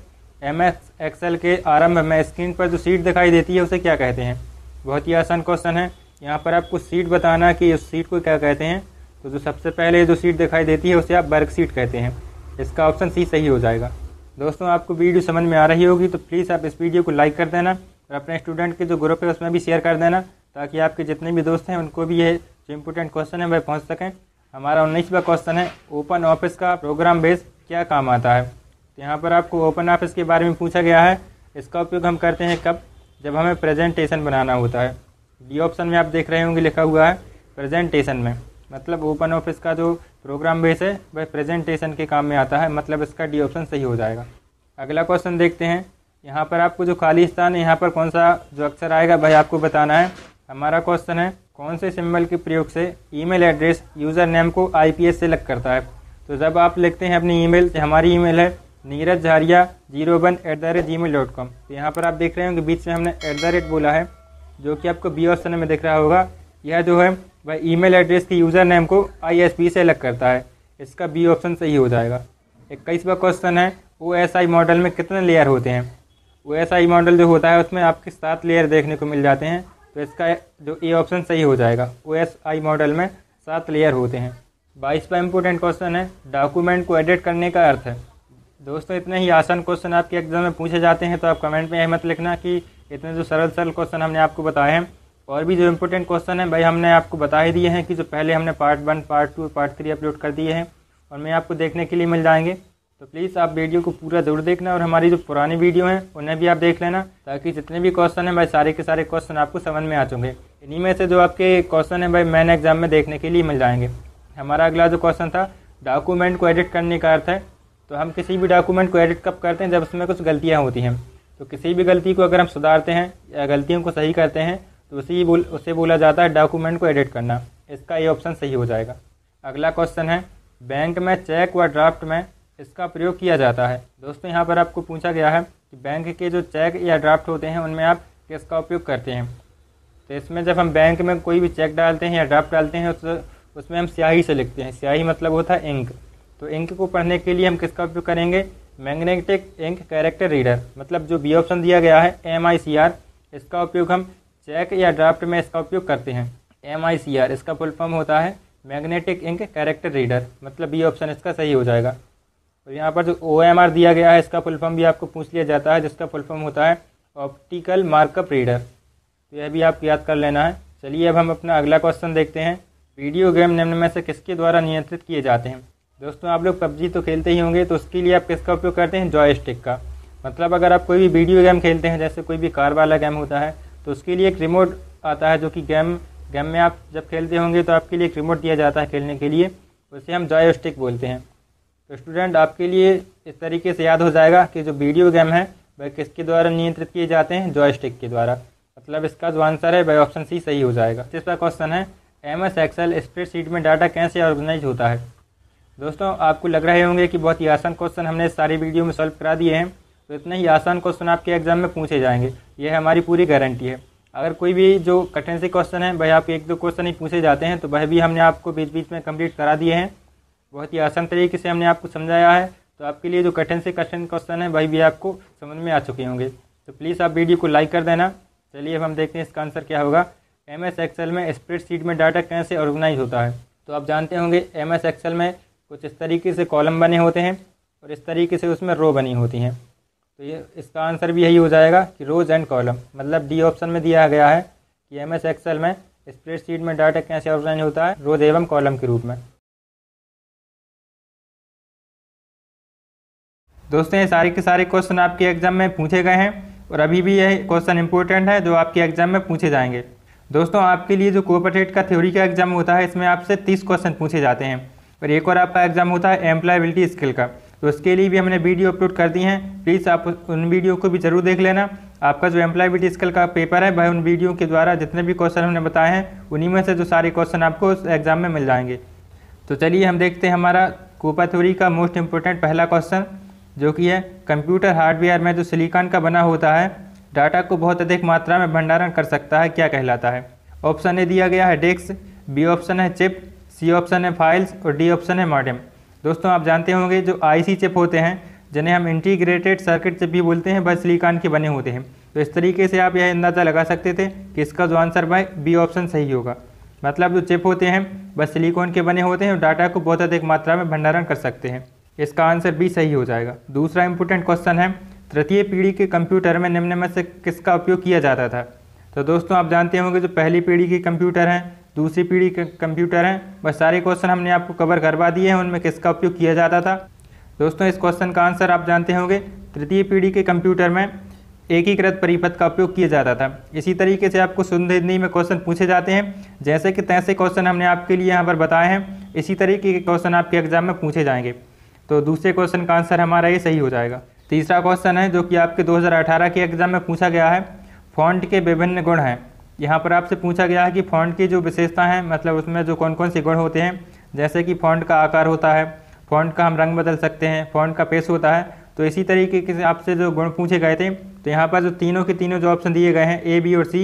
एम एस एक्सएल के आरंभ में स्क्रीन पर जो सीट दिखाई देती है उसे क्या कहते हैं बहुत ही आसान क्वेश्चन है यहाँ पर आपको सीट बताना कि उस सीट को क्या कहते हैं तो जो सबसे पहले जो सीट दिखाई देती है उसे आप वर्क सीट कहते हैं इसका ऑप्शन सी सही हो जाएगा दोस्तों आपको वीडियो समझ में आ रही होगी तो प्लीज़ आप इस वीडियो को लाइक कर देना और अपने स्टूडेंट के जो ग्रुप है उसमें भी शेयर कर देना ताकि आपके जितने भी दोस्त हैं उनको भी ये जो इम्पोर्टेंट क्वेश्चन है वह पहुँच सकें हमारा उन्नीसवा क्वेश्चन है ओपन ऑफिस का प्रोग्राम बेस क्या काम आता है तो यहाँ पर आपको ओपन ऑफिस के बारे में पूछा गया है इसका उपयोग हम करते हैं कब जब हमें प्रेजेंटेशन बनाना होता है डी ऑप्शन में आप देख रहे होंगे लिखा हुआ है प्रेजेंटेशन में मतलब ओपन ऑफिस का जो प्रोग्राम बेस है वह प्रेजेंटेशन के काम में आता है मतलब इसका डी ऑप्शन सही हो जाएगा अगला क्वेश्चन देखते हैं यहाँ पर आपको जो खाली स्थान है यहाँ पर कौन सा जो अक्षर आएगा भाई आपको बताना है हमारा क्वेश्चन है कौन से सिंबल के प्रयोग से ईमेल एड्रेस यूज़र नेम को आईपीएस से लग करता है तो जब आप लिखते हैं अपनी ईमेल तो हमारी ईमेल है Neeraj Jharia zero one at the rate Gmail dot com तो यहाँ पर आप देख रहे होंगे बीच में हमने एट द रेट बोला है जो कि आपको बी ऑप्शन में दिख रहा होगा यह जो है वह ईमेल एड्रेस की यूज़र नेम को आईएसपी से अलग करता है इसका बी ऑप्शन सही हो जाएगा इक्कीसवा क्वेश्चन है ओ मॉडल में कितने लेयर होते हैं ओ मॉडल जो होता है उसमें आपके सात लेयर देखने को मिल जाते हैं तो इसका जो ए ऑप्शन सही हो जाएगा ओ मॉडल में सात लेयर होते हैं बाईसवा इम्पोर्टेंट क्वेश्चन है डॉक्यूमेंट को एडिट करने का अर्थ है दोस्तों इतने ही आसान क्वेश्चन आपके एग्जाम में पूछे जाते हैं तो आप कमेंट में यह मत लिखना कि इतने जो सरल सरल क्वेश्चन हमने आपको बताए हैं और भी जो इम्पोर्टेंट क्वेश्चन है भाई हमने आपको बता ही दिए हैं कि जो पहले हमने part one part two part three upload कर दिए हैं और मैं आपको देखने के लिए मिल जाएंगे तो प्लीज़ आप वीडियो को पूरा ज़रूर देखना और हमारी जो पुरानी वीडियो हैं उन्हें भी आप देख लेना ताकि जितने भी क्वेश्चन हैं भाई सारे के सारे क्वेश्चन आपको समझ में आ चुके इन्हीं में से जो आपके क्वेश्चन हैं भाई मैन एग्जाम में देखने के लिए मिल जाएंगे हमारा अगला जो क्वेश्चन था डॉक्यूमेंट को एडिट करने का अर्थ है तो हम किसी भी डॉक्यूमेंट को एडिट कब करते हैं जब उसमें कुछ गलतियाँ होती हैं तो किसी भी गलती को अगर हम सुधारते हैं या गलतियों को सही करते हैं तो उसे ही बोल उसे बोला जाता है डॉक्यूमेंट को एडिट करना इसका ये ऑप्शन सही हो जाएगा अगला क्वेश्चन है बैंक में चेक व ड्राफ्ट में इसका प्रयोग किया जाता है दोस्तों यहाँ पर आपको पूछा गया है कि बैंक के जो चेक या ड्राफ्ट होते हैं उनमें आप किसका उपयोग करते हैं तो इसमें जब हम बैंक में कोई भी चेक डालते हैं या ड्राफ्ट डालते हैं उस, उसमें हम स्याही से लिखते हैं स्याही मतलब होता है इंक तो इंक को पढ़ने के लिए हम किसका उपयोग करेंगे मैग्नेटिक इंक कैरेक्टर रीडर मतलब जो बी ऑप्शन दिया गया है एम आई सी आर इसका उपयोग हम चेक या ड्राफ्ट में इसका उपयोग करते हैं एम आई सी आर इसका फुल फॉर्म होता है मैग्नेटिक इंक कैरेक्टर रीडर मतलब बी ऑप्शन इसका सही हो जाएगा और यहाँ पर जो ओ एम आर दिया गया है इसका फुल फॉर्म भी आपको पूछ लिया जाता है जिसका फुल फॉर्म होता है ऑप्टिकल मार्कअप रीडर तो यह भी आपको याद कर लेना है चलिए अब हम अपना अगला क्वेश्चन देखते हैं वीडियो गेम निम्न में से किसके द्वारा नियंत्रित किए जाते हैं दोस्तों आप लोग पबजी तो खेलते ही होंगे तो उसके लिए आप किसका उपयोग करते हैं जॉयस्टिक का मतलब अगर आप कोई भी वीडियो गेम खेलते हैं जैसे कोई भी कार वाला गेम होता है तो उसके लिए एक रिमोट आता है जो कि गेम गेम में आप जब खेलते होंगे तो आपके लिए एक रिमोट दिया जाता है खेलने के लिए उसे हम जॉय स्टिक बोलते हैं तो स्टूडेंट आपके लिए इस तरीके से याद हो जाएगा कि जो वीडियो गेम है वह किसके द्वारा नियंत्रित किए जाते हैं जॉय स्टिक के द्वारा मतलब इसका जो आंसर है वह ऑप्शन सी सही हो जाएगा तीसरा क्वेश्चन है एम एस एक्सएल स्प्रेडशीट में डाटा कैसे ऑर्गेनाइज होता है दोस्तों आपको लग रहे होंगे कि बहुत ही आसान क्वेश्चन हमने सारी वीडियो में सॉल्व करा दिए हैं तो इतने ही आसान क्वेश्चन आपके एग्जाम में पूछे जाएंगे ये हमारी पूरी गारंटी है अगर कोई भी जो कठिन से क्वेश्चन है वह आपके एक दो क्वेश्चन ही पूछे जाते हैं तो वह भी हमने आपको बीच बीच में कंप्लीट करा दिए हैं बहुत ही आसान तरीके से हमने आपको समझाया है तो आपके लिए जो कठिन से कठिन क्वेश्चन है वही भी आपको समझ में आ चुके होंगे तो प्लीज़ आप वीडियो को लाइक कर देना चलिए अब हम देखते हैं इसका आंसर क्या होगा एम एस एक्सेल में स्प्रेड शीट में डाटा कैसे ऑर्गेनाइज होता है तो आप जानते होंगे एम एस एक्सेल में कुछ इस तरीके से कॉलम बने होते हैं और इस तरीके से उसमें रो बनी होती हैं तो ये इसका आंसर भी यही हो जाएगा कि रोज एंड कॉलम मतलब डी ऑप्शन में दिया गया है कि एम एस एक्सएल में स्प्रेड शीट में डाटा कैसे ऑर्गेनाइज होता है रोज एवं कॉलम के रूप में दोस्तों ये सारे के सारे क्वेश्चन आपके एग्जाम में पूछे गए हैं और अभी भी ये क्वेश्चन इंपॉर्टेंट है जो आपके एग्जाम में पूछे जाएंगे दोस्तों आपके लिए जो कोऑपरेट का थ्योरी का एग्जाम होता है इसमें आपसे तीस क्वेश्चन पूछे जाते हैं और एक और आपका एग्जाम होता है एम्प्लॉयबिलिटी स्किल का तो उसके लिए भी हमने वीडियो अपलोड कर दी हैं प्लीज़ आप उन वीडियो को भी ज़रूर देख लेना आपका जो एम्प्लॉयबिलिटी स्किल का पेपर है वह उन वीडियो के द्वारा जितने भी क्वेश्चन हमने बताए हैं उन्हीं में से जो सारे क्वेश्चन आपको उस एग्ज़ाम में मिल जाएंगे तो चलिए हम देखते हैं हमारा कोपा थ्योरी का मोस्ट इम्पोर्टेंट पहला क्वेश्चन जो कि है कंप्यूटर हार्डवेयर में जो सिलिकॉन का बना होता है डाटा को बहुत अधिक मात्रा में भंडारण कर सकता है क्या कहलाता है ऑप्शन ए दिया गया है डेस्क बी ऑप्शन है चिप सी ऑप्शन है फाइल्स और डी ऑप्शन है मॉडेम दोस्तों आप जानते होंगे जो आईसी चिप होते हैं जिन्हें हम इंटीग्रेटेड सर्किट चिप भी बोलते हैं बस सिलिकॉन के बने होते हैं तो इस तरीके से आप यह अंदाज़ा लगा सकते थे कि इसका जो आंसर बाय बी ऑप्शन सही होगा मतलब जो चिप होते हैं बस सिलिकॉन के बने होते हैं और डाटा को बहुत अधिक मात्रा में भंडारण कर सकते हैं इसका आंसर बी सही हो जाएगा दूसरा इंपॉर्टेंट क्वेश्चन है तृतीय पीढ़ी के कंप्यूटर में निम्न में से किसका उपयोग किया जाता था तो दोस्तों आप जानते होंगे जो पहली पीढ़ी के कंप्यूटर हैं दूसरी पीढ़ी के कंप्यूटर हैं बस सारे क्वेश्चन हमने आपको कवर करवा दिए हैं उनमें किसका उपयोग किया जाता था दोस्तों इस क्वेश्चन का आंसर आप जानते होंगे तृतीय पीढ़ी के कंप्यूटर में एकीकृत परिपथ का उपयोग किया जाता था इसी तरीके से आपको सुन हिंदी में क्वेश्चन पूछे जाते हैं जैसे कि तैसे क्वेश्चन हमने आपके लिए यहाँ पर बताए हैं इसी तरीके के क्वेश्चन आपके एग्जाम में पूछे जाएंगे तो दूसरे क्वेश्चन का आंसर हमारा ये सही हो जाएगा तीसरा क्वेश्चन है जो कि आपके 2018 के एग्जाम में पूछा गया है फॉन्ट के विभिन्न गुण हैं यहाँ पर आपसे पूछा गया है कि फॉन्ट की जो विशेषता है मतलब उसमें जो कौन कौन से गुण होते हैं जैसे कि फॉन्ट का आकार होता है फॉन्ट का हम रंग बदल सकते हैं फॉन्ट का पेश होता है तो इसी तरीके के आपसे जो गुण पूछे गए थे तो यहाँ पर जो तीनों के तीनों जो ऑप्शन दिए गए हैं ए बी और सी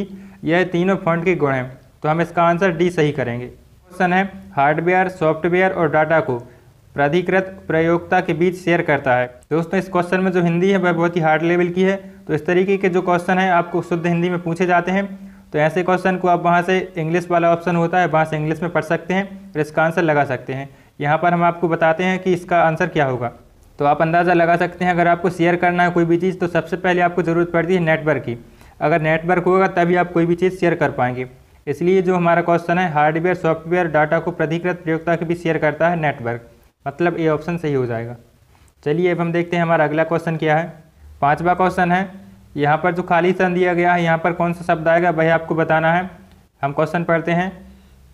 यह तीनों फॉन्ट के गुण हैं तो हम इसका आंसर डी सही करेंगे क्वेश्चन है हार्डवेयर सॉफ्टवेयर और डाटा को प्राधिकृत प्रयोगता के बीच शेयर करता है दोस्तों इस क्वेश्चन में जो हिंदी है वह बहुत ही हार्ड लेवल की है तो इस तरीके के जो क्वेश्चन है आपको शुद्ध हिंदी में पूछे जाते हैं तो ऐसे क्वेश्चन को आप वहाँ से इंग्लिश वाला ऑप्शन होता है वहाँ से इंग्लिश में पढ़ सकते हैं और इसका आंसर लगा सकते हैं यहाँ पर हम आपको बताते हैं कि इसका आंसर क्या होगा तो आप अंदाज़ा लगा सकते हैं अगर आपको शेयर करना है कोई भी चीज़ तो सबसे पहले आपको ज़रूरत पड़ती है नेटवर्क की अगर नेटवर्क होगा तभी आप कोई भी चीज़ शेयर कर पाएंगे इसलिए जो हमारा क्वेश्चन है हार्डवेयर सॉफ्टवेयर डाटा को प्रधिकृत प्रयोगता के भी शेयर करता है नेटवर्क मतलब ये ऑप्शन सही हो जाएगा चलिए अब हम देखते हैं हमारा अगला क्वेश्चन क्या है पाँचवा क्वेश्चन है यहाँ पर जो खाली स्थान दिया गया है यहाँ पर कौन सा शब्द आएगा भाई आपको बताना है हम क्वेश्चन पढ़ते हैं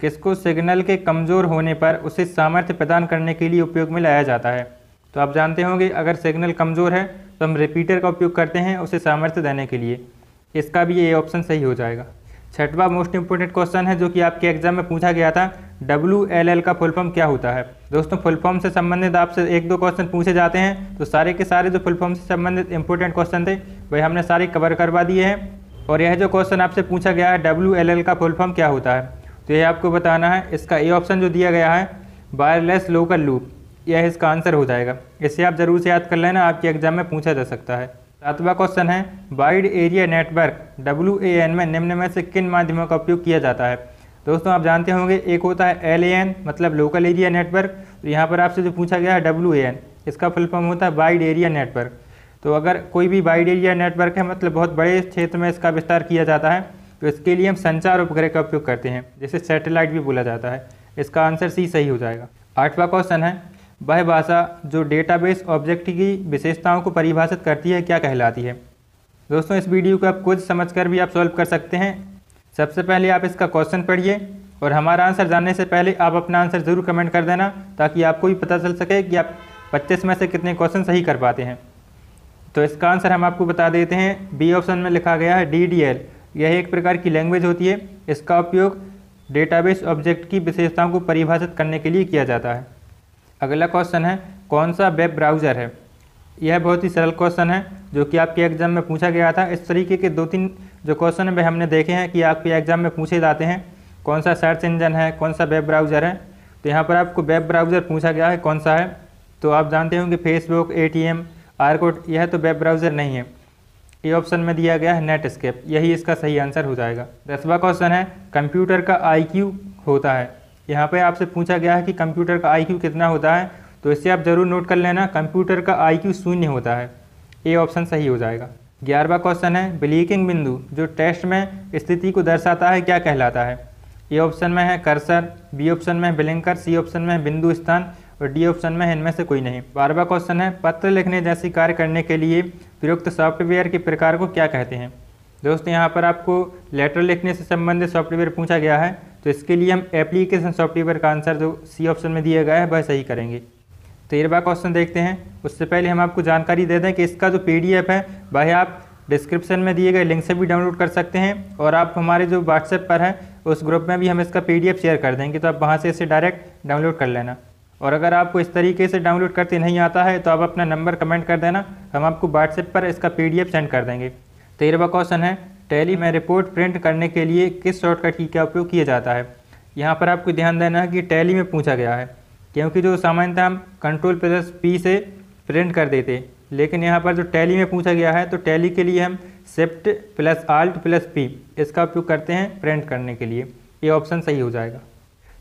किसको सिग्नल के कमज़ोर होने पर उसे सामर्थ्य प्रदान करने के लिए उपयोग में लाया जाता है तो आप जानते होंगे अगर सिग्नल कमज़ोर है तो हम रिपीटर का उपयोग करते हैं उसे सामर्थ्य देने के लिए इसका भी ये ऑप्शन सही हो जाएगा छठवा मोस्ट इंपोर्टेंट क्वेश्चन है जो कि आपके एग्जाम में पूछा गया था डब्ल्यू एल एल का फुल फॉर्म क्या होता है दोस्तों फुल फॉर्म से संबंधित आपसे एक दो क्वेश्चन पूछे जाते हैं तो सारे के सारे जो फुल फॉर्म से संबंधित इंपॉर्टेंट क्वेश्चन थे वही हमने सारे कवर करवा दिए हैं और यह जो क्वेश्चन आपसे पूछा गया है डब्ल्यू एल एल का फुल फॉर्म क्या होता है तो यह आपको बताना है इसका ए ऑप्शन जो दिया गया है वायरलेस लोकल लूप यह इसका आंसर हो जाएगा इसे आप ज़रूर से याद कर लेना आपके एग्जाम में पूछा जा सकता है सातवां क्वेश्चन है wide area network W A N में निम्न में से किन माध्यमों का उपयोग किया जाता है दोस्तों आप जानते होंगे एक होता है एल ए एन मतलब लोकल एरिया नेटवर्क तो यहाँ पर आपसे जो पूछा गया है डब्ल्यू ए एन इसका फुल फॉर्म होता है वाइड एरिया नेटवर्क तो अगर कोई भी वाइड एरिया नेटवर्क है मतलब बहुत बड़े क्षेत्र में इसका विस्तार किया जाता है तो इसके लिए हम संचार उपग्रह का उपयोग करते हैं जैसे सैटेलाइट भी बोला जाता है इसका आंसर सी सही हो जाएगा आठवां क्वेश्चन है वह भाषा जो डेटाबेस ऑब्जेक्ट की विशेषताओं को परिभाषित करती है क्या कहलाती है दोस्तों इस वीडियो को आप कुछ समझकर भी आप सॉल्व कर सकते हैं सबसे पहले आप इसका क्वेश्चन पढ़िए और हमारा आंसर जानने से पहले आप अपना आंसर ज़रूर कमेंट कर देना ताकि आपको भी पता चल सके कि आप पच्चीस में से कितने क्वेश्चन सही कर पाते हैं तो इसका आंसर हम आपको बता देते हैं बी ऑप्शन में लिखा गया है डी डी एल यह एक प्रकार की लैंग्वेज होती है इसका उपयोग डेटाबेस ऑब्जेक्ट की विशेषताओं को परिभाषित करने के लिए किया जाता है अगला क्वेश्चन है कौन सा वेब ब्राउज़र है यह बहुत ही सरल क्वेश्चन है जो कि आपके एग्जाम में पूछा गया था इस तरीके के दो तीन जो क्वेश्चन है वह हमने देखे हैं कि आपके एग्जाम में पूछे जाते हैं कौन सा सर्च इंजन है कौन सा वेब ब्राउज़र है तो यहाँ पर आपको वेब ब्राउज़र पूछा गया है कौन सा है तो आप जानते होंगे Facebook A T M R code यह तो वेब ब्राउज़र नहीं है ये ऑप्शन में दिया गया है नेटस्केप यही इसका सही आंसर हो जाएगा दसवा क्वेश्चन है कंप्यूटर का क्यू होता है यहाँ पे आपसे पूछा गया है कि कंप्यूटर का आई कितना होता है तो इससे आप ज़रूर नोट कर लेना कंप्यूटर का क्यू शून्य होता है ये ऑप्शन सही हो जाएगा ग्यारहवा क्वेश्चन है ब्लीकिंग बिंदु जो टेस्ट में स्थिति को दर्शाता है क्या कहलाता है ए ऑप्शन में है कर्सर बी ऑप्शन में ब्लिंकर सी ऑप्शन में बिंदु स्थान और डी ऑप्शन में इनमें से कोई नहीं बारहवा क्वेश्चन है पत्र लिखने जैसी कार्य करने के लिए प्रयुक्त सॉफ्टवेयर के प्रकार को क्या कहते हैं दोस्तों यहाँ पर आपको लेटर लिखने से संबंधित सॉफ्टवेयर पूछा गया है तो इसके लिए हम एप्लीकेशन सॉफ्टवेयर का आंसर जो सी ऑप्शन में दिया गया है वह सही करेंगे तेरहवा तो क्वेश्चन देखते हैं उससे पहले हम आपको जानकारी दे दें कि इसका जो पी है वह आप डिस्क्रिप्शन में दिए गए लिंक से भी डाउनलोड कर सकते हैं और आप हमारे जो व्हाट्सएप पर हैं उस ग्रुप में भी हम इसका पी शेयर कर देंगे तो आप वहाँ से इसे डायरेक्ट डाउनलोड कर लेना और अगर आपको इस तरीके से डाउनलोड करते नहीं आता है तो आप अपना नंबर कमेंट कर देना हम आपको व्हाट्सएप पर इसका पी सेंड कर देंगे तेरहवा क्वेश्चन है टैली में रिपोर्ट प्रिंट करने के लिए किस शॉर्टकट की क्या उपयोग किया जाता है यहाँ पर आपको ध्यान देना है कि टैली में पूछा गया है क्योंकि जो सामान्यतः हम कंट्रोल प्लस पी से प्रिंट कर देते लेकिन यहाँ पर जो टैली में पूछा गया है तो टैली के लिए हम shift plus alt plus P इसका उपयोग करते हैं प्रिंट करने के लिए ये ऑप्शन सही हो जाएगा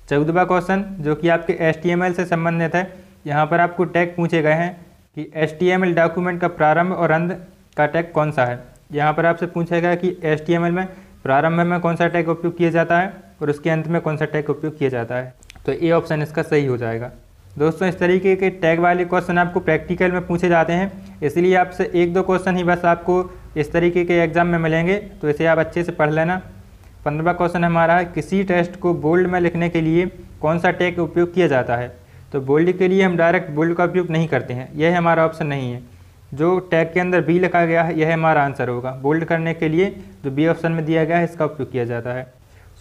चौदहवा क्वेश्चन जो कि आपके एस से संबंधित है यहाँ पर आपको टैग पूछे गए हैं कि एस डॉक्यूमेंट का प्रारंभ और अंत का टैग कौन सा है यहाँ पर आपसे पूछेगा कि एस में प्रारंभ में कौन सा टैग उपयोग किया जाता है और उसके अंत में कौन सा टैग उपयोग किया जाता है तो ए ऑप्शन इसका सही हो जाएगा दोस्तों इस तरीके के टैग वाले क्वेश्चन आपको प्रैक्टिकल में पूछे जाते हैं इसलिए आपसे एक दो क्वेश्चन ही बस आपको इस तरीके के एग्जाम में मिलेंगे तो इसे आप अच्छे से पढ़ लेना पंद्रवा क्वेश्चन हमारा है किसी टेस्ट को बोल्ड में लिखने के लिए कौन सा टैग उपयोग किया जाता है तो बोल्ड के लिए हम डायरेक्ट बोल्ड का उपयोग नहीं करते हैं यह हमारा ऑप्शन नहीं है जो टैग के अंदर बी लिखा गया है यह हमारा आंसर होगा बोल्ड करने के लिए जो बी ऑप्शन में दिया गया है इसका उपयोग किया जाता है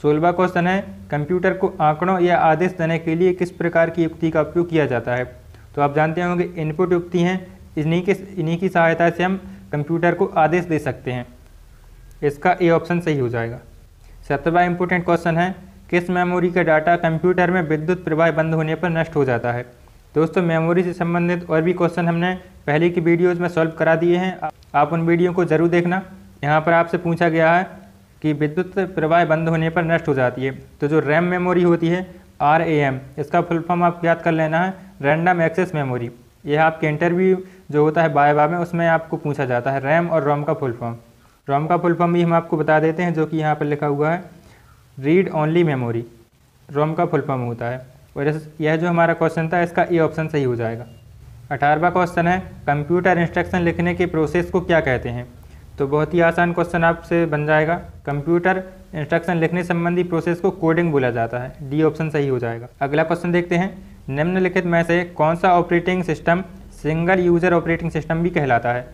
सोलवा क्वेश्चन है कंप्यूटर को आंकड़ों या आदेश देने के लिए किस प्रकार की युक्ति का उपयोग किया जाता है तो आप जानते होंगे इनपुट युक्ति हैं इन्हीं के इन्हीं की सहायता से हम कंप्यूटर को आदेश दे सकते हैं इसका ए ऑप्शन सही हो जाएगा सत्रवा इंपॉर्टेंट क्वेश्चन है किस मेमोरी का डाटा कंप्यूटर में विद्युत प्रवाह बंद होने पर नष्ट हो जाता है दोस्तों मेमोरी से संबंधित और भी क्वेश्चन हमने पहले की वीडियोज़ में सॉल्व करा दिए हैं आप उन वीडियो को ज़रूर देखना यहाँ पर आपसे पूछा गया है कि विद्युत प्रवाह बंद होने पर नष्ट हो जाती है तो जो रैम मेमोरी होती है आर ए एम इसका फुल फॉर्म आपको याद कर लेना है रैंडम एक्सेस मेमोरी यह आपके इंटरव्यू जो होता है बाय में उसमें आपको पूछा जाता है रैम और रोम का फुल फॉर्म रोम का फुल फॉर्म भी हम आपको बता देते हैं जो कि यहाँ पर लिखा हुआ है रीड ओनली मेमोरी रोम का फुल फॉर्म होता है और यह जो हमारा क्वेश्चन था इसका ए ऑप्शन सही हो जाएगा अठारहवा क्वेश्चन है कंप्यूटर इंस्ट्रक्शन लिखने के प्रोसेस को क्या कहते हैं तो बहुत ही आसान क्वेश्चन आपसे बन जाएगा कंप्यूटर इंस्ट्रक्शन लिखने संबंधी प्रोसेस को कोडिंग बोला जाता है डी ऑप्शन सही हो जाएगा अगला क्वेश्चन देखते हैं निम्नलिखित में से कौन सा operating system single user operating system भी कहलाता है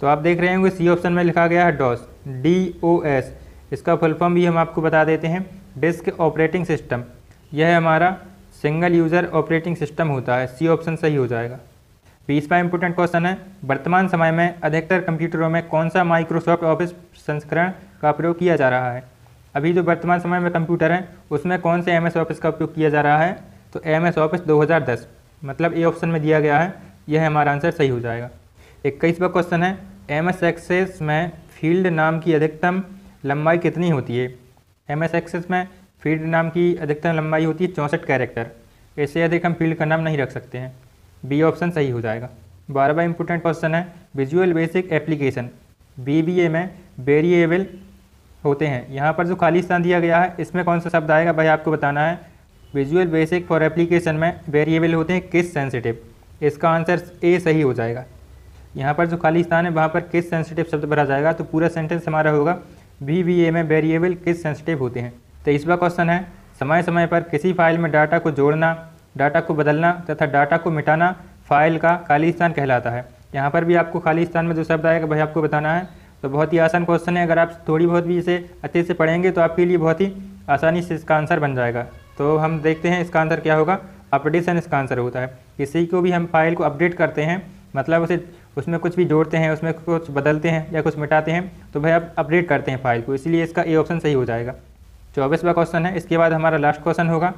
तो आप देख रहे होंगे सी ऑप्शन में लिखा गया है डॉस डी ओ एस इसका फुल फॉर्म भी हम आपको बता देते हैं डिस्क ऑपरेटिंग सिस्टम यह हमारा सिंगल यूज़र ऑपरेटिंग सिस्टम होता है सी ऑप्शन सही हो जाएगा बीसवा इंपॉर्टेंट क्वेश्चन है वर्तमान समय में अधिकतर कंप्यूटरों में कौन सा माइक्रोसॉफ्ट ऑफिस संस्करण का प्रयोग किया जा रहा है अभी जो वर्तमान समय में कंप्यूटर हैं उसमें कौन से एम ऑफिस का उपयोग किया जा रहा है तो एम ऑफिस दो मतलब ए ऑप्शन में दिया गया है यह हमारा आंसर सही हो जाएगा इक्कीसवा क्वेश्चन है एम एस एक्सेस में फील्ड नाम की अधिकतम लंबाई कितनी होती है एम एस एक्सेस में फील्ड नाम की अधिकतम लंबाई होती है चौंसठ कैरेक्टर ऐसे अधिक हम फील्ड का नाम नहीं रख सकते हैं बी ऑप्शन सही हो जाएगा बारहवा इंपॉर्टेंट क्वेश्चन है विजुअल बेसिक एप्लीकेशन बी में वेरिएबल होते हैं यहाँ पर जो खाली स्थान दिया गया है इसमें कौन सा शब्द आएगा भाई आपको बताना है विजुअल बेसिक फॉर एप्लीकेशन में वेरिएबल होते हैं किस सेंसिटिव इसका आंसर ए सही हो जाएगा यहाँ पर जो खाली स्थान है वहाँ पर किस सेंसिटिव शब्द भरा जाएगा तो पूरा सेंटेंस हमारा होगा ए में वेरिएबल किस सेंसिटिव होते हैं तेईसवा क्वेश्चन है समय समय पर किसी फाइल में डाटा को जोड़ना डाटा को बदलना तथा डाटा को मिटाना फाइल का खाली स्थान कहलाता है यहाँ पर भी आपको खाली स्थान में जो शब्द आएगा भाई आपको बताना है तो बहुत ही आसान क्वेश्चन है अगर आप थोड़ी बहुत भी इसे अच्छे से पढ़ेंगे तो आपके लिए बहुत ही आसानी से इसका आंसर बन जाएगा तो हम देखते हैं इसका आंसर क्या होगा अपडेशन इसका आंसर होता है किसी को भी हम फाइल को अपडेट करते हैं मतलब उसे उसमें कुछ भी जोड़ते हैं उसमें कुछ बदलते हैं या कुछ मिटाते हैं तो भाई आप अपडेट करते हैं फाइल को इसलिए इसका ए ऑप्शन सही हो जाएगा चौबीसवा क्वेश्चन है इसके बाद हमारा लास्ट क्वेश्चन होगा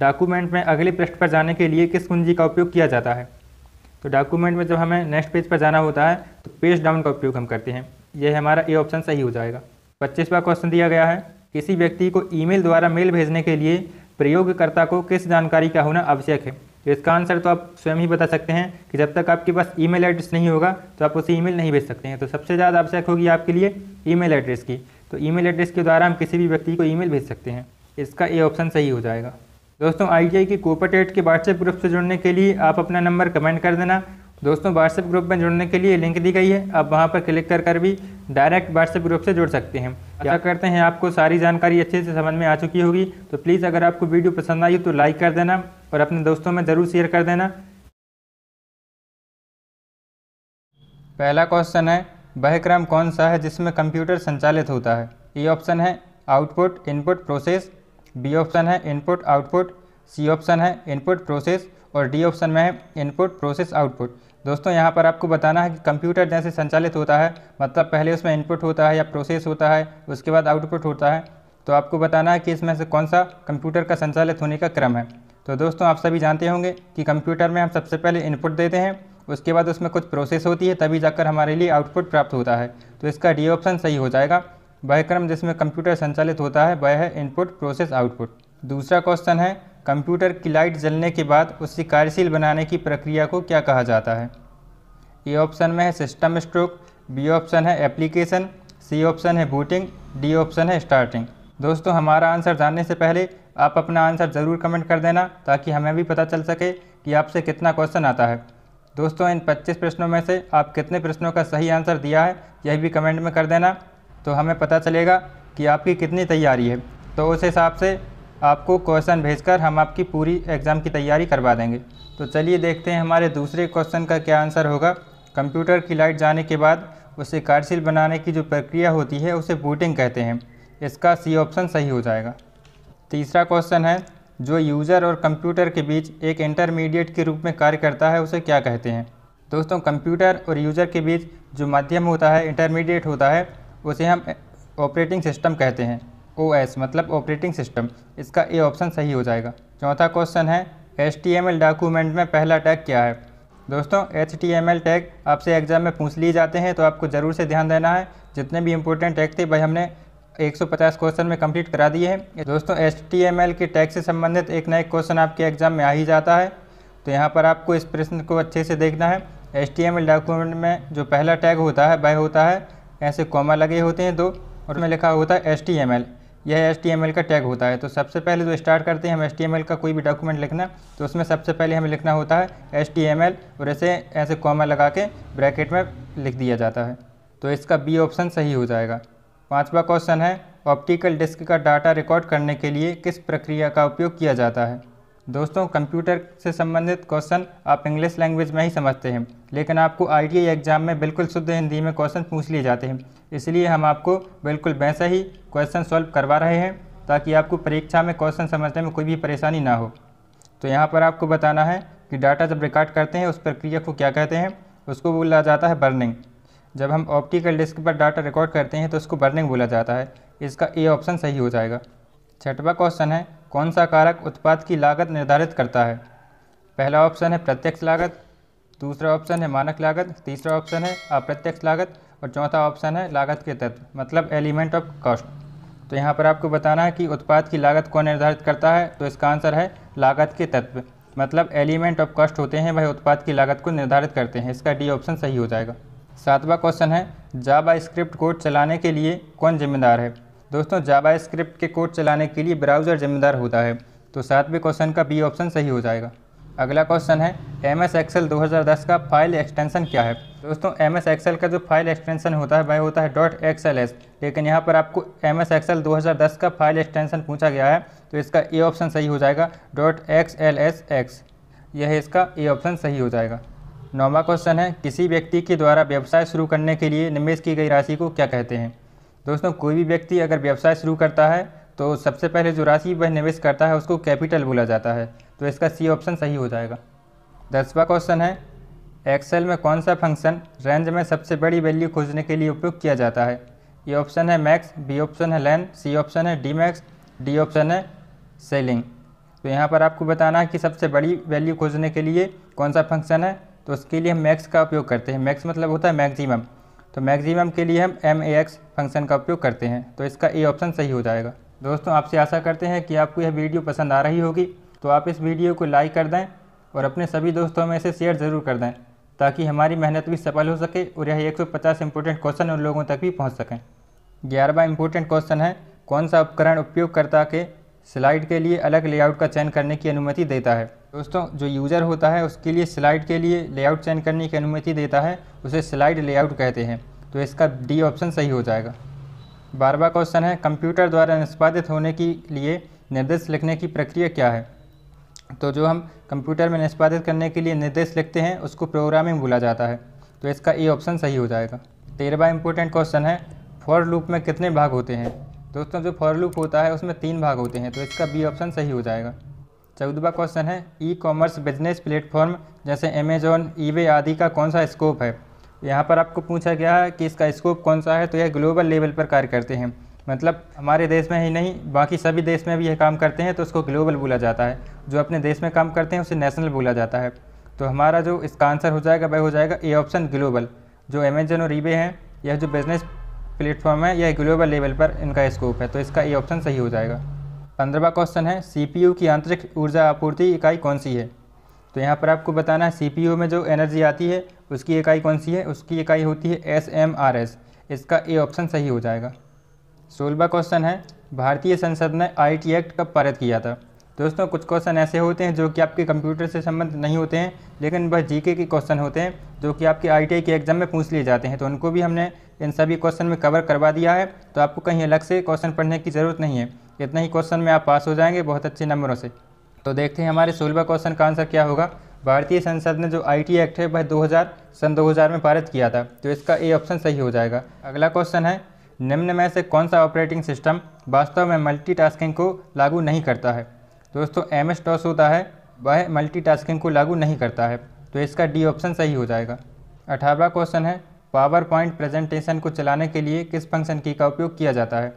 डॉक्यूमेंट में अगले पृष्ठ पर जाने के लिए किस कुंजी का उपयोग किया जाता है तो डॉक्यूमेंट में जब हमें नेक्स्ट पेज पर जाना होता है तो पेज डाउन का उपयोग हम करते हैं यह हमारा ए ऑप्शन सही हो जाएगा पच्चीसवा क्वेश्चन दिया गया है किसी व्यक्ति को ईमेल द्वारा मेल भेजने के लिए प्रयोगकर्ता को किस जानकारी का होना आवश्यक है तो इसका आंसर तो आप स्वयं ही बता सकते हैं कि जब तक आपके पास ईमेल एड्रेस नहीं होगा तो आप उसे ईमेल नहीं भेज सकते हैं तो सबसे ज़्यादा आवश्यक होगी आपके लिए ईमेल एड्रेस की तो ईमेल एड्रेस के द्वारा हम किसी भी व्यक्ति को ईमेल भेज सकते हैं इसका ए ऑप्शन सही हो जाएगा दोस्तों आई की कोपरटेट के व्हाट्सएप ग्रुप से जुड़ने के लिए आप अपना नंबर कमेंट कर देना दोस्तों व्हाट्सएप ग्रुप में जुड़ने के लिए लिंक दी गई है आप वहाँ पर क्लिक कर कर भी डायरेक्ट व्हाट्सएप ग्रुप से जुड़ सकते हैं आशा करते हैं आपको सारी जानकारी अच्छे से समझ में आ चुकी होगी तो प्लीज़ अगर आपको वीडियो पसंद आई तो लाइक कर देना और अपने दोस्तों में ज़रूर शेयर कर देना पहला क्वेश्चन है वह क्रम कौन सा है जिसमें कंप्यूटर संचालित होता है ए ऑप्शन है output input process B option है इनपुट आउटपुट सी ऑप्शन है इनपुट प्रोसेस और डी ऑप्शन में है इनपुट प्रोसेस आउटपुट दोस्तों यहाँ पर आपको बताना है कि कंप्यूटर जैसे संचालित होता है मतलब पहले उसमें इनपुट होता है या प्रोसेस होता है उसके बाद आउटपुट होता है तो आपको बताना है कि इसमें से कौन सा कंप्यूटर का संचालित होने का क्रम है तो दोस्तों आप सभी जानते होंगे कि कंप्यूटर में हम सबसे पहले इनपुट देते हैं उसके बाद उसमें कुछ प्रोसेस होती है तभी जाकर हमारे लिए आउटपुट प्राप्त होता है तो इसका डी ऑप्शन सही हो जाएगा वह क्रम जिसमें कंप्यूटर संचालित होता है वह है इनपुट प्रोसेस आउटपुट दूसरा क्वेश्चन है कंप्यूटर की लाइट जलने के बाद उसे कार्यशील बनाने की प्रक्रिया को क्या कहा जाता है ए ऑप्शन में है सिस्टम स्ट्रोक बी ऑप्शन है एप्लीकेशन सी ऑप्शन है बूटिंग डी ऑप्शन है स्टार्टिंग दोस्तों हमारा आंसर जानने से पहले आप अपना आंसर ज़रूर कमेंट कर देना ताकि हमें भी पता चल सके कि आपसे कितना क्वेश्चन आता है दोस्तों इन 25 प्रश्नों में से आप कितने प्रश्नों का सही आंसर दिया है यह भी कमेंट में कर देना तो हमें पता चलेगा कि आपकी कितनी तैयारी है तो उस हिसाब से आपको क्वेश्चन भेजकर हम आपकी पूरी एग्ज़ाम की तैयारी करवा देंगे तो चलिए देखते हैं हमारे दूसरे क्वेश्चन का क्या आंसर होगा कंप्यूटर की लाइट जाने के बाद उसे कार्यशील बनाने की जो प्रक्रिया होती है उसे बूटिंग कहते हैं इसका सी ऑप्शन सही हो जाएगा तीसरा क्वेश्चन है जो यूज़र और कंप्यूटर के बीच एक इंटरमीडिएट के रूप में कार्य करता है उसे क्या कहते हैं दोस्तों कंप्यूटर और यूज़र के बीच जो माध्यम होता है इंटरमीडिएट होता है उसे हम ऑपरेटिंग सिस्टम कहते हैं ओ एस मतलब ऑपरेटिंग सिस्टम इसका ए ऑप्शन सही हो जाएगा चौथा क्वेश्चन है H T M L document में पहला टैग क्या है दोस्तों H T M L tag आपसे एग्ज़ाम में पूछ लिए जाते हैं तो आपको ज़रूर से ध्यान देना है जितने भी इंपॉर्टेंट टैग थे भाई हमने 150 क्वेश्चन में कंप्लीट करा दिए हैं दोस्तों एल के टैक्स से संबंधित एक नए क्वेश्चन आपके एग्जाम में आ ही जाता है तो यहाँ पर आपको इस प्रश्न को अच्छे से देखना है एल डॉक्यूमेंट में जो पहला टैग होता है वह होता है ऐसे कॉमा लगे होते हैं दो और उसमें लिखा होता है एल यह एल का टैग होता है तो सबसे पहले जो स्टार्ट करते हैं हम एल का कोई भी डॉक्यूमेंट लिखना तो उसमें सबसे पहले हमें लिखना होता है एल और ऐसे ऐसे कॉमा लगा के ब्रैकेट में लिख दिया जाता है तो इसका बी ऑप्शन सही हो जाएगा पाँचवा क्वेश्चन है ऑप्टिकल डिस्क का डाटा रिकॉर्ड करने के लिए किस प्रक्रिया का उपयोग किया जाता है दोस्तों कंप्यूटर से संबंधित क्वेश्चन आप इंग्लिश लैंग्वेज में ही समझते हैं लेकिन आपको आई एग्ज़ाम में बिल्कुल शुद्ध हिंदी में क्वेश्चन पूछ लिए जाते हैं इसलिए हम आपको बिल्कुल वैसा ही क्वेश्चन सॉल्व करवा रहे हैं ताकि आपको परीक्षा में क्वेश्चन समझने में कोई भी परेशानी ना हो तो यहाँ पर आपको बताना है कि डाटा जब रिकॉर्ड करते हैं उस प्रक्रिया को क्या कहते हैं उसको बोला जाता है बर्निंग जब हम ऑप्टिकल डिस्क पर डाटा रिकॉर्ड करते हैं तो उसको बर्निंग बोला जाता है इसका ए ऑप्शन सही हो जाएगा छठवा क्वेश्चन है कौन सा कारक उत्पाद की लागत निर्धारित करता है पहला ऑप्शन है प्रत्यक्ष लागत दूसरा ऑप्शन है मानक लागत तीसरा ऑप्शन है अप्रत्यक्ष लागत और चौथा ऑप्शन है लागत के तत्व मतलब एलिमेंट ऑफ कॉस्ट तो यहाँ पर आपको बताना है कि उत्पाद की लागत कौन निर्धारित करता है तो इसका आंसर है लागत के तत्व मतलब एलिमेंट ऑफ कॉस्ट होते हैं वह उत्पाद की लागत को निर्धारित करते हैं इसका डी ऑप्शन सही हो जाएगा सातवां क्वेश्चन है जावा स्क्रिप्ट कोड चलाने के लिए कौन जिम्मेदार है दोस्तों जावा स्क्रिप्ट के कोड चलाने के लिए ब्राउज़र जिम्मेदार होता है तो सातवें क्वेश्चन का बी ऑप्शन सही हो जाएगा अगला क्वेश्चन है एम एस एक्सेल दो का फाइल एक्सटेंशन क्या है दोस्तों एम एस एक्सेल का जो फाइल एक्सटेंशन होता है वह होता है डॉट एक्स एल एस लेकिन यहाँ पर आपको एम एस एक्सेल दो का फाइल एक्सटेंशन पूछा गया है तो इसका ए e ऑप्शन सही हो जाएगा dot X L S X यह इसका ए e ऑप्शन सही हो जाएगा नौवा क्वेश्चन है किसी व्यक्ति के द्वारा व्यवसाय शुरू करने के लिए निवेश की गई राशि को क्या कहते हैं दोस्तों कोई भी व्यक्ति अगर व्यवसाय शुरू करता है तो सबसे पहले जो राशि वह निवेश करता है उसको कैपिटल बोला जाता है तो इसका सी ऑप्शन सही हो जाएगा दसवा क्वेश्चन है एक्सेल में कौन सा फंक्शन रेंज में सबसे बड़ी वैल्यू खोजने के लिए उपयोग किया जाता है ये ऑप्शन है मैक्स बी ऑप्शन है लैन सी ऑप्शन है डी मैक्स डी ऑप्शन है सेलिंग तो यहाँ पर आपको बताना है कि सबसे बड़ी वैल्यू खोजने के लिए कौन सा फंक्शन है तो उसके लिए हम मैक्स का उपयोग करते हैं मैक्स मतलब होता है मैक्सिमम तो मैक्सिमम के लिए हम एम ए एक्स फंक्शन का उपयोग करते हैं तो इसका ए ऑप्शन सही हो जाएगा दोस्तों आपसे आशा करते हैं कि आपको यह वीडियो पसंद आ रही होगी तो आप इस वीडियो को लाइक कर दें और अपने सभी दोस्तों में इसे शेयर ज़रूर कर दें ताकि हमारी मेहनत भी सफल हो सके और यह 150 इंपॉर्टेंट क्वेश्चन उन लोगों तक भी पहुंच सकें ग्यारहवा इंपॉर्टेंट क्वेश्चन है कौन सा उपकरण उपयोगकर्ता के स्लाइड के लिए अलग लेआउट का चयन करने की अनुमति देता है दोस्तों जो यूज़र होता है उसके लिए स्लाइड के लिए लेआउट चयन करने की अनुमति देता है उसे स्लाइड लेआउट कहते हैं तो इसका डी ऑप्शन सही हो जाएगा बारहवा क्वेश्चन है कंप्यूटर द्वारा निष्पादित होने के लिए निर्देश लिखने की प्रक्रिया क्या है तो जो हम कंप्यूटर में निष्पादित करने के लिए निर्देश लिखते हैं उसको प्रोग्रामिंग बोला जाता है तो इसका ए ऑप्शन सही हो जाएगा तेरहवा इंपॉर्टेंट क्वेश्चन है फॉर लूप में कितने भाग होते हैं दोस्तों जो फॉर लूप होता है उसमें तीन भाग होते हैं तो इसका बी ऑप्शन सही हो जाएगा चौदहवा क्वेश्चन है ई कॉमर्स बिजनेस प्लेटफॉर्म जैसे अमेजोन ईबे आदि का कौन सा स्कोप है यहाँ पर आपको पूछा गया है कि इसका स्कोप कौन सा है तो यह ग्लोबल लेवल पर कार्य करते हैं मतलब हमारे देश में ही नहीं बाकी सभी देश में भी यह काम करते हैं तो उसको ग्लोबल बोला जाता है जो अपने देश में काम करते हैं उसे नेशनल बोला जाता है तो हमारा जो इसका आंसर हो जाएगा वह हो जाएगा ए ऑप्शन ग्लोबल जो अमेजन और ईबे हैं यह जो बिजनेस प्लेटफॉर्म है या ग्लोबल लेवल पर इनका स्कोप है तो इसका ये ऑप्शन सही हो जाएगा पंद्रहवा क्वेश्चन है सीपीयू की आंतरिक ऊर्जा आपूर्ति इकाई कौन सी है तो यहाँ पर आपको बताना है सीपीयू में जो एनर्जी आती है उसकी इकाई कौन सी है उसकी इकाई होती है एस एम आर एस इसका ए ऑप्शन सही हो जाएगा सोलवा क्वेश्चन है भारतीय संसद ने आई टी एक्ट कब पारित किया था दोस्तों कुछ क्वेश्चन ऐसे होते हैं जो कि आपके कंप्यूटर से संबंध नहीं होते हैं लेकिन वह जीके के क्वेश्चन होते हैं जो कि आपके आईटीआई के एग्ज़ाम में पूछ लिए जाते हैं तो उनको भी हमने इन सभी क्वेश्चन में कवर करवा दिया है तो आपको कहीं अलग से क्वेश्चन पढ़ने की ज़रूरत नहीं है इतना ही क्वेश्चन में आप पास हो जाएंगे बहुत अच्छे नंबरों से तो देखते हैं हमारे सोलवा क्वेश्चन का आंसर क्या होगा भारतीय संसद ने जो आईटी एक्ट है वह 2000 सन 2000 में पारित किया था तो इसका ए ऑप्शन सही हो जाएगा अगला क्वेश्चन है निम्न में से कौन सा ऑपरेटिंग सिस्टम वास्तव में मल्टीटास्किंग को लागू नहीं करता है दोस्तों एम एस टॉस होता है वह मल्टीटास्किंग को लागू नहीं करता है तो इसका डी ऑप्शन सही हो जाएगा अठारहवा क्वेश्चन है पावर पॉइंट प्रेजेंटेशन को चलाने के लिए किस फंक्शन की का उपयोग किया जाता है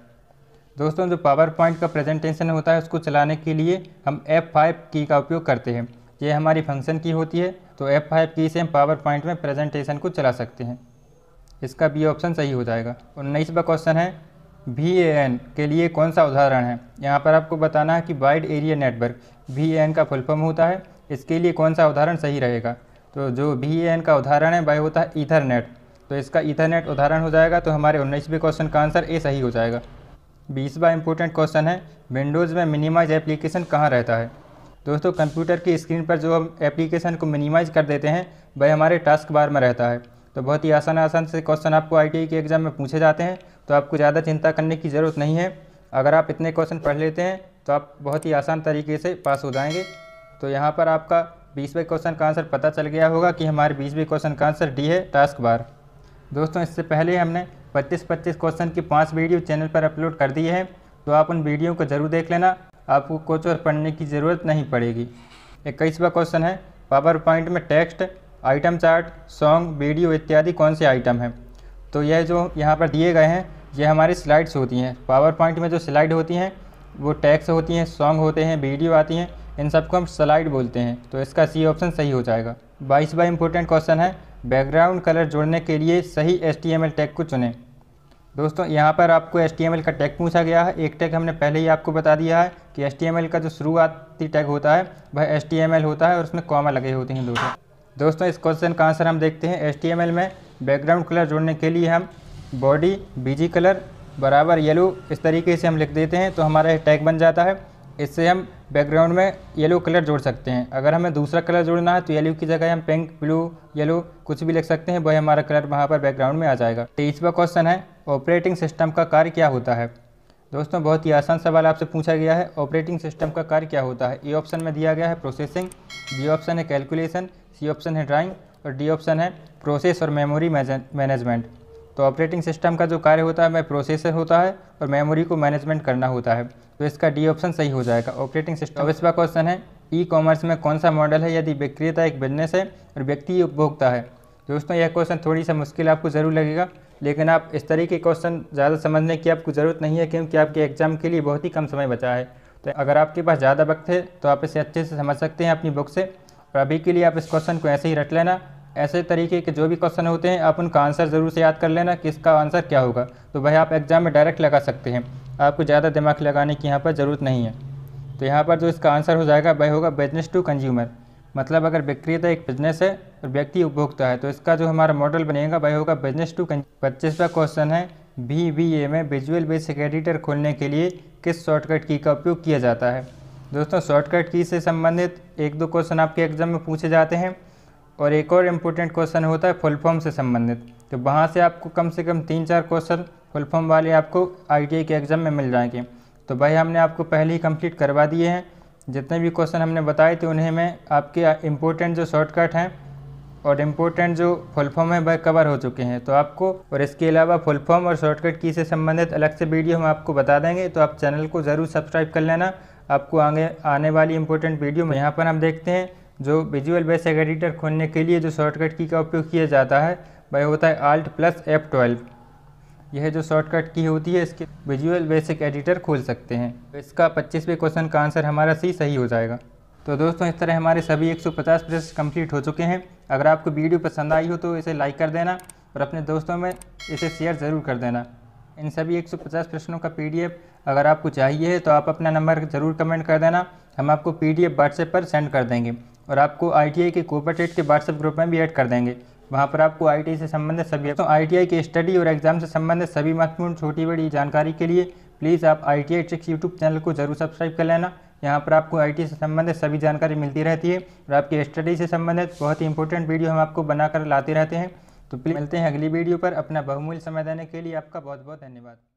दोस्तों जो पावर पॉइंट का प्रेजेंटेशन होता है उसको चलाने के लिए हम एफ फाइव की का उपयोग करते हैं ये हमारी फंक्शन की होती है तो एफ फाइव की से हम पावर पॉइंट में प्रेजेंटेशन को चला सकते हैं इसका बी ऑप्शन सही हो जाएगा उन्नीसवा क्वेश्चन है वी एन के लिए कौन सा उदाहरण है यहाँ पर आपको बताना है कि wide area network V N का फुलफॉर्म होता है इसके लिए कौन सा उदाहरण सही रहेगा तो जो वी एन का उदाहरण है वह होता है ईथरनेट तो इसका ईथरनेट उदाहरण हो जाएगा तो हमारे उन्नीसवें क्वेश्चन का आंसर ए सही हो जाएगा बीसवा इंपॉर्टेंट क्वेश्चन है विंडोज़ में मिनिमाइज एप्लीकेशन कहाँ रहता है दोस्तों कंप्यूटर की स्क्रीन पर जो हम एप्लीकेशन को मिनिमाइज कर देते हैं वह हमारे टास्क बार में रहता है तो बहुत ही आसान आसान से क्वेश्चन आपको आई के एग्ज़ाम में पूछे जाते हैं तो आपको ज़्यादा चिंता करने की ज़रूरत नहीं है अगर आप इतने क्वेश्चन पढ़ लेते हैं तो आप बहुत ही आसान तरीके से पास हो जाएंगे तो यहाँ पर आपका बीसवें क्वेश्चन का आंसर पता चल गया होगा कि हमारे बीसवें क्वेश्चन का आंसर डी है टास्क बार दोस्तों इससे पहले हमने 25-25 क्वेश्चन की पांच वीडियो चैनल पर अपलोड कर दी है तो आप उन वीडियो को ज़रूर देख लेना आपको कुछ और पढ़ने की ज़रूरत नहीं पड़ेगी इक्कीसवा क्वेश्चन है पावर पॉइंट में text item chart song video इत्यादि कौन से आइटम हैं तो यह जो यहाँ पर दिए गए हैं ये हमारी स्लाइड्स होती हैं पावर पॉइंट में जो स्लाइड होती हैं वो टैक्स होती हैं सॉन्ग होते हैं वीडियो आती हैं इन सबको हम स्लाइड बोलते हैं तो इसका सी ऑप्शन सही हो जाएगा बाईस बाई इंपॉर्टेंट क्वेश्चन है बैकग्राउंड कलर जोड़ने के लिए सही एस टैग को चुनें दोस्तों यहाँ पर आपको एस का टैग पूछा गया है एक टैग हमने पहले ही आपको बता दिया है कि एस का जो शुरुआती टैग होता है वह एस होता है और उसमें कॉमा लगे होते हैं दोस्तों दोस्तों इस क्वेश्चन का आंसर हम देखते हैं एस में बैकग्राउंड कलर जोड़ने के लिए हम बॉडी बीजी कलर बराबर येलो इस तरीके से हम लिख देते हैं तो हमारा टैग बन जाता है इससे हम बैकग्राउंड में येलो कलर जोड़ सकते हैं अगर हमें दूसरा कलर जोड़ना है तो येलो की जगह हम पिंक ब्लू येलो कुछ भी लिख सकते हैं वही हमारा कलर वहाँ पर बैकग्राउंड में आ जाएगा तेईसवा तो क्वेश्चन है ऑपरेटिंग सिस्टम का कार्य क्या होता है दोस्तों बहुत ही आसान सवाल आपसे पूछा गया है ऑपरेटिंग सिस्टम का कार्य क्या होता है ए ऑप्शन में दिया गया है प्रोसेसिंग बी ऑप्शन है कैलकुलेशन सी ऑप्शन है ड्राइंग और डी ऑप्शन है प्रोसेस और मेमोरी मैनेजमेंट तो ऑपरेटिंग सिस्टम का जो कार्य होता है वह प्रोसेसर होता है और मेमोरी को मैनेजमेंट करना होता है तो इसका डी ऑप्शन सही हो जाएगा ऑपरेटिंग सिस्टम इसका क्वेश्चन है ई कॉमर्स में कौन सा मॉडल है यदि विक्रेता एक बिजनेस है और व्यक्ति उपभोक्ता है दोस्तों यह क्वेश्चन थोड़ी सा मुश्किल आपको ज़रूर लगेगा लेकिन आप इस तरह के क्वेश्चन ज़्यादा समझने की आपको ज़रूरत नहीं है क्योंकि आपके एग्जाम के लिए बहुत ही कम समय बचा है तो अगर आपके पास ज़्यादा वक्त है तो आप इसे अच्छे से समझ सकते हैं अपनी बुक से और तो अभी के लिए आप इस क्वेश्चन को ऐसे ही रट लेना ऐसे तरीके के जो भी क्वेश्चन होते हैं आप उनका आंसर ज़रूर से याद कर लेना कि इसका आंसर क्या होगा तो भाई आप एग्जाम में डायरेक्ट लगा सकते हैं आपको ज़्यादा दिमाग लगाने की यहाँ पर ज़रूरत नहीं है तो यहाँ पर जो इसका आंसर हो जाएगा वह होगा बिजनेस टू कंज्यूमर मतलब अगर विक्रेता एक बिजनेस है और व्यक्ति उपभोक्ता है तो इसका जो हमारा मॉडल बनेगा वह होगा बिजनेस टू कंज्यूमर पच्चीसवा क्वेश्चन है वी बी ए में विजुअल बेसिक एडिटर खोलने के लिए किस शॉर्टकट की का उपयोग किया जाता है दोस्तों शॉर्टकट की से संबंधित एक दो क्वेश्चन आपके एग्जाम में पूछे जाते हैं और एक और इम्पोर्टेंट क्वेश्चन होता है फुल फॉर्म से संबंधित तो वहाँ से आपको कम से कम तीन चार क्वेश्चन फुल फॉर्म वाले आपको आई के एग्ज़ाम में मिल जाएंगे तो भाई हमने आपको पहले ही कंप्लीट करवा दिए हैं जितने भी क्वेश्चन हमने बताए थे उन्हें मैं आपके इम्पोर्टेंट जो शॉर्टकट हैं और इम्पोर्टेंट जो फुल फॉर्म है वह कवर हो चुके हैं तो आपको और इसके अलावा फुल फॉर्म और शॉर्टकट की से संबंधित अलग से वीडियो हम आपको बता देंगे तो आप चैनल को ज़रूर सब्सक्राइब कर लेना आपको आगे आने वाली इंपॉर्टेंट वीडियो में यहाँ पर हम देखते हैं जो विजुअल बेसिक एडिटर खोलने के लिए जो शॉर्टकट की का उपयोग किया जाता है वह होता है आल्ट प्लस एफ ट्वेल्व यह जो शॉर्टकट की होती है इसके विजुअल बेसिक एडिटर खोल सकते हैं तो इसका पच्चीसवें क्वेश्चन का आंसर हमारा सी सही हो जाएगा तो दोस्तों इस तरह हमारे सभी 150 प्रश्न कंप्लीट हो चुके हैं अगर आपको वीडियो पसंद आई हो तो इसे लाइक कर देना और अपने दोस्तों में इसे शेयर ज़रूर कर देना इन सभी 150 प्रश्नों का पीडीएफ अगर आपको चाहिए तो आप अपना नंबर ज़रूर कमेंट कर देना हम आपको पी डी व्हाट्सएप पर सेंड कर देंगे और आपको आई के कोपरटेट के व्हाट्सएप ग्रुप में भी ऐड कर देंगे वहाँ पर आपको आई से संबंधित सभी तो आई के स्टडी और एग्जाम से संबंधित सभी महत्वपूर्ण छोटी बड़ी जानकारी के लिए प्लीज़ आप I T I tricks YouTube channel को जरूर सब्सक्राइब कर लेना यहाँ पर आपको आई से संबंधित सभी जानकारी मिलती रहती है और आपकी स्टडी से संबंधित बहुत ही इंपॉर्टेंट वीडियो हम आपको बनाकर लाते रहते हैं तो प्लीज़ मिलते हैं अगली वीडियो पर अपना बहुमूल्य समय देने के लिए आपका बहुत बहुत धन्यवाद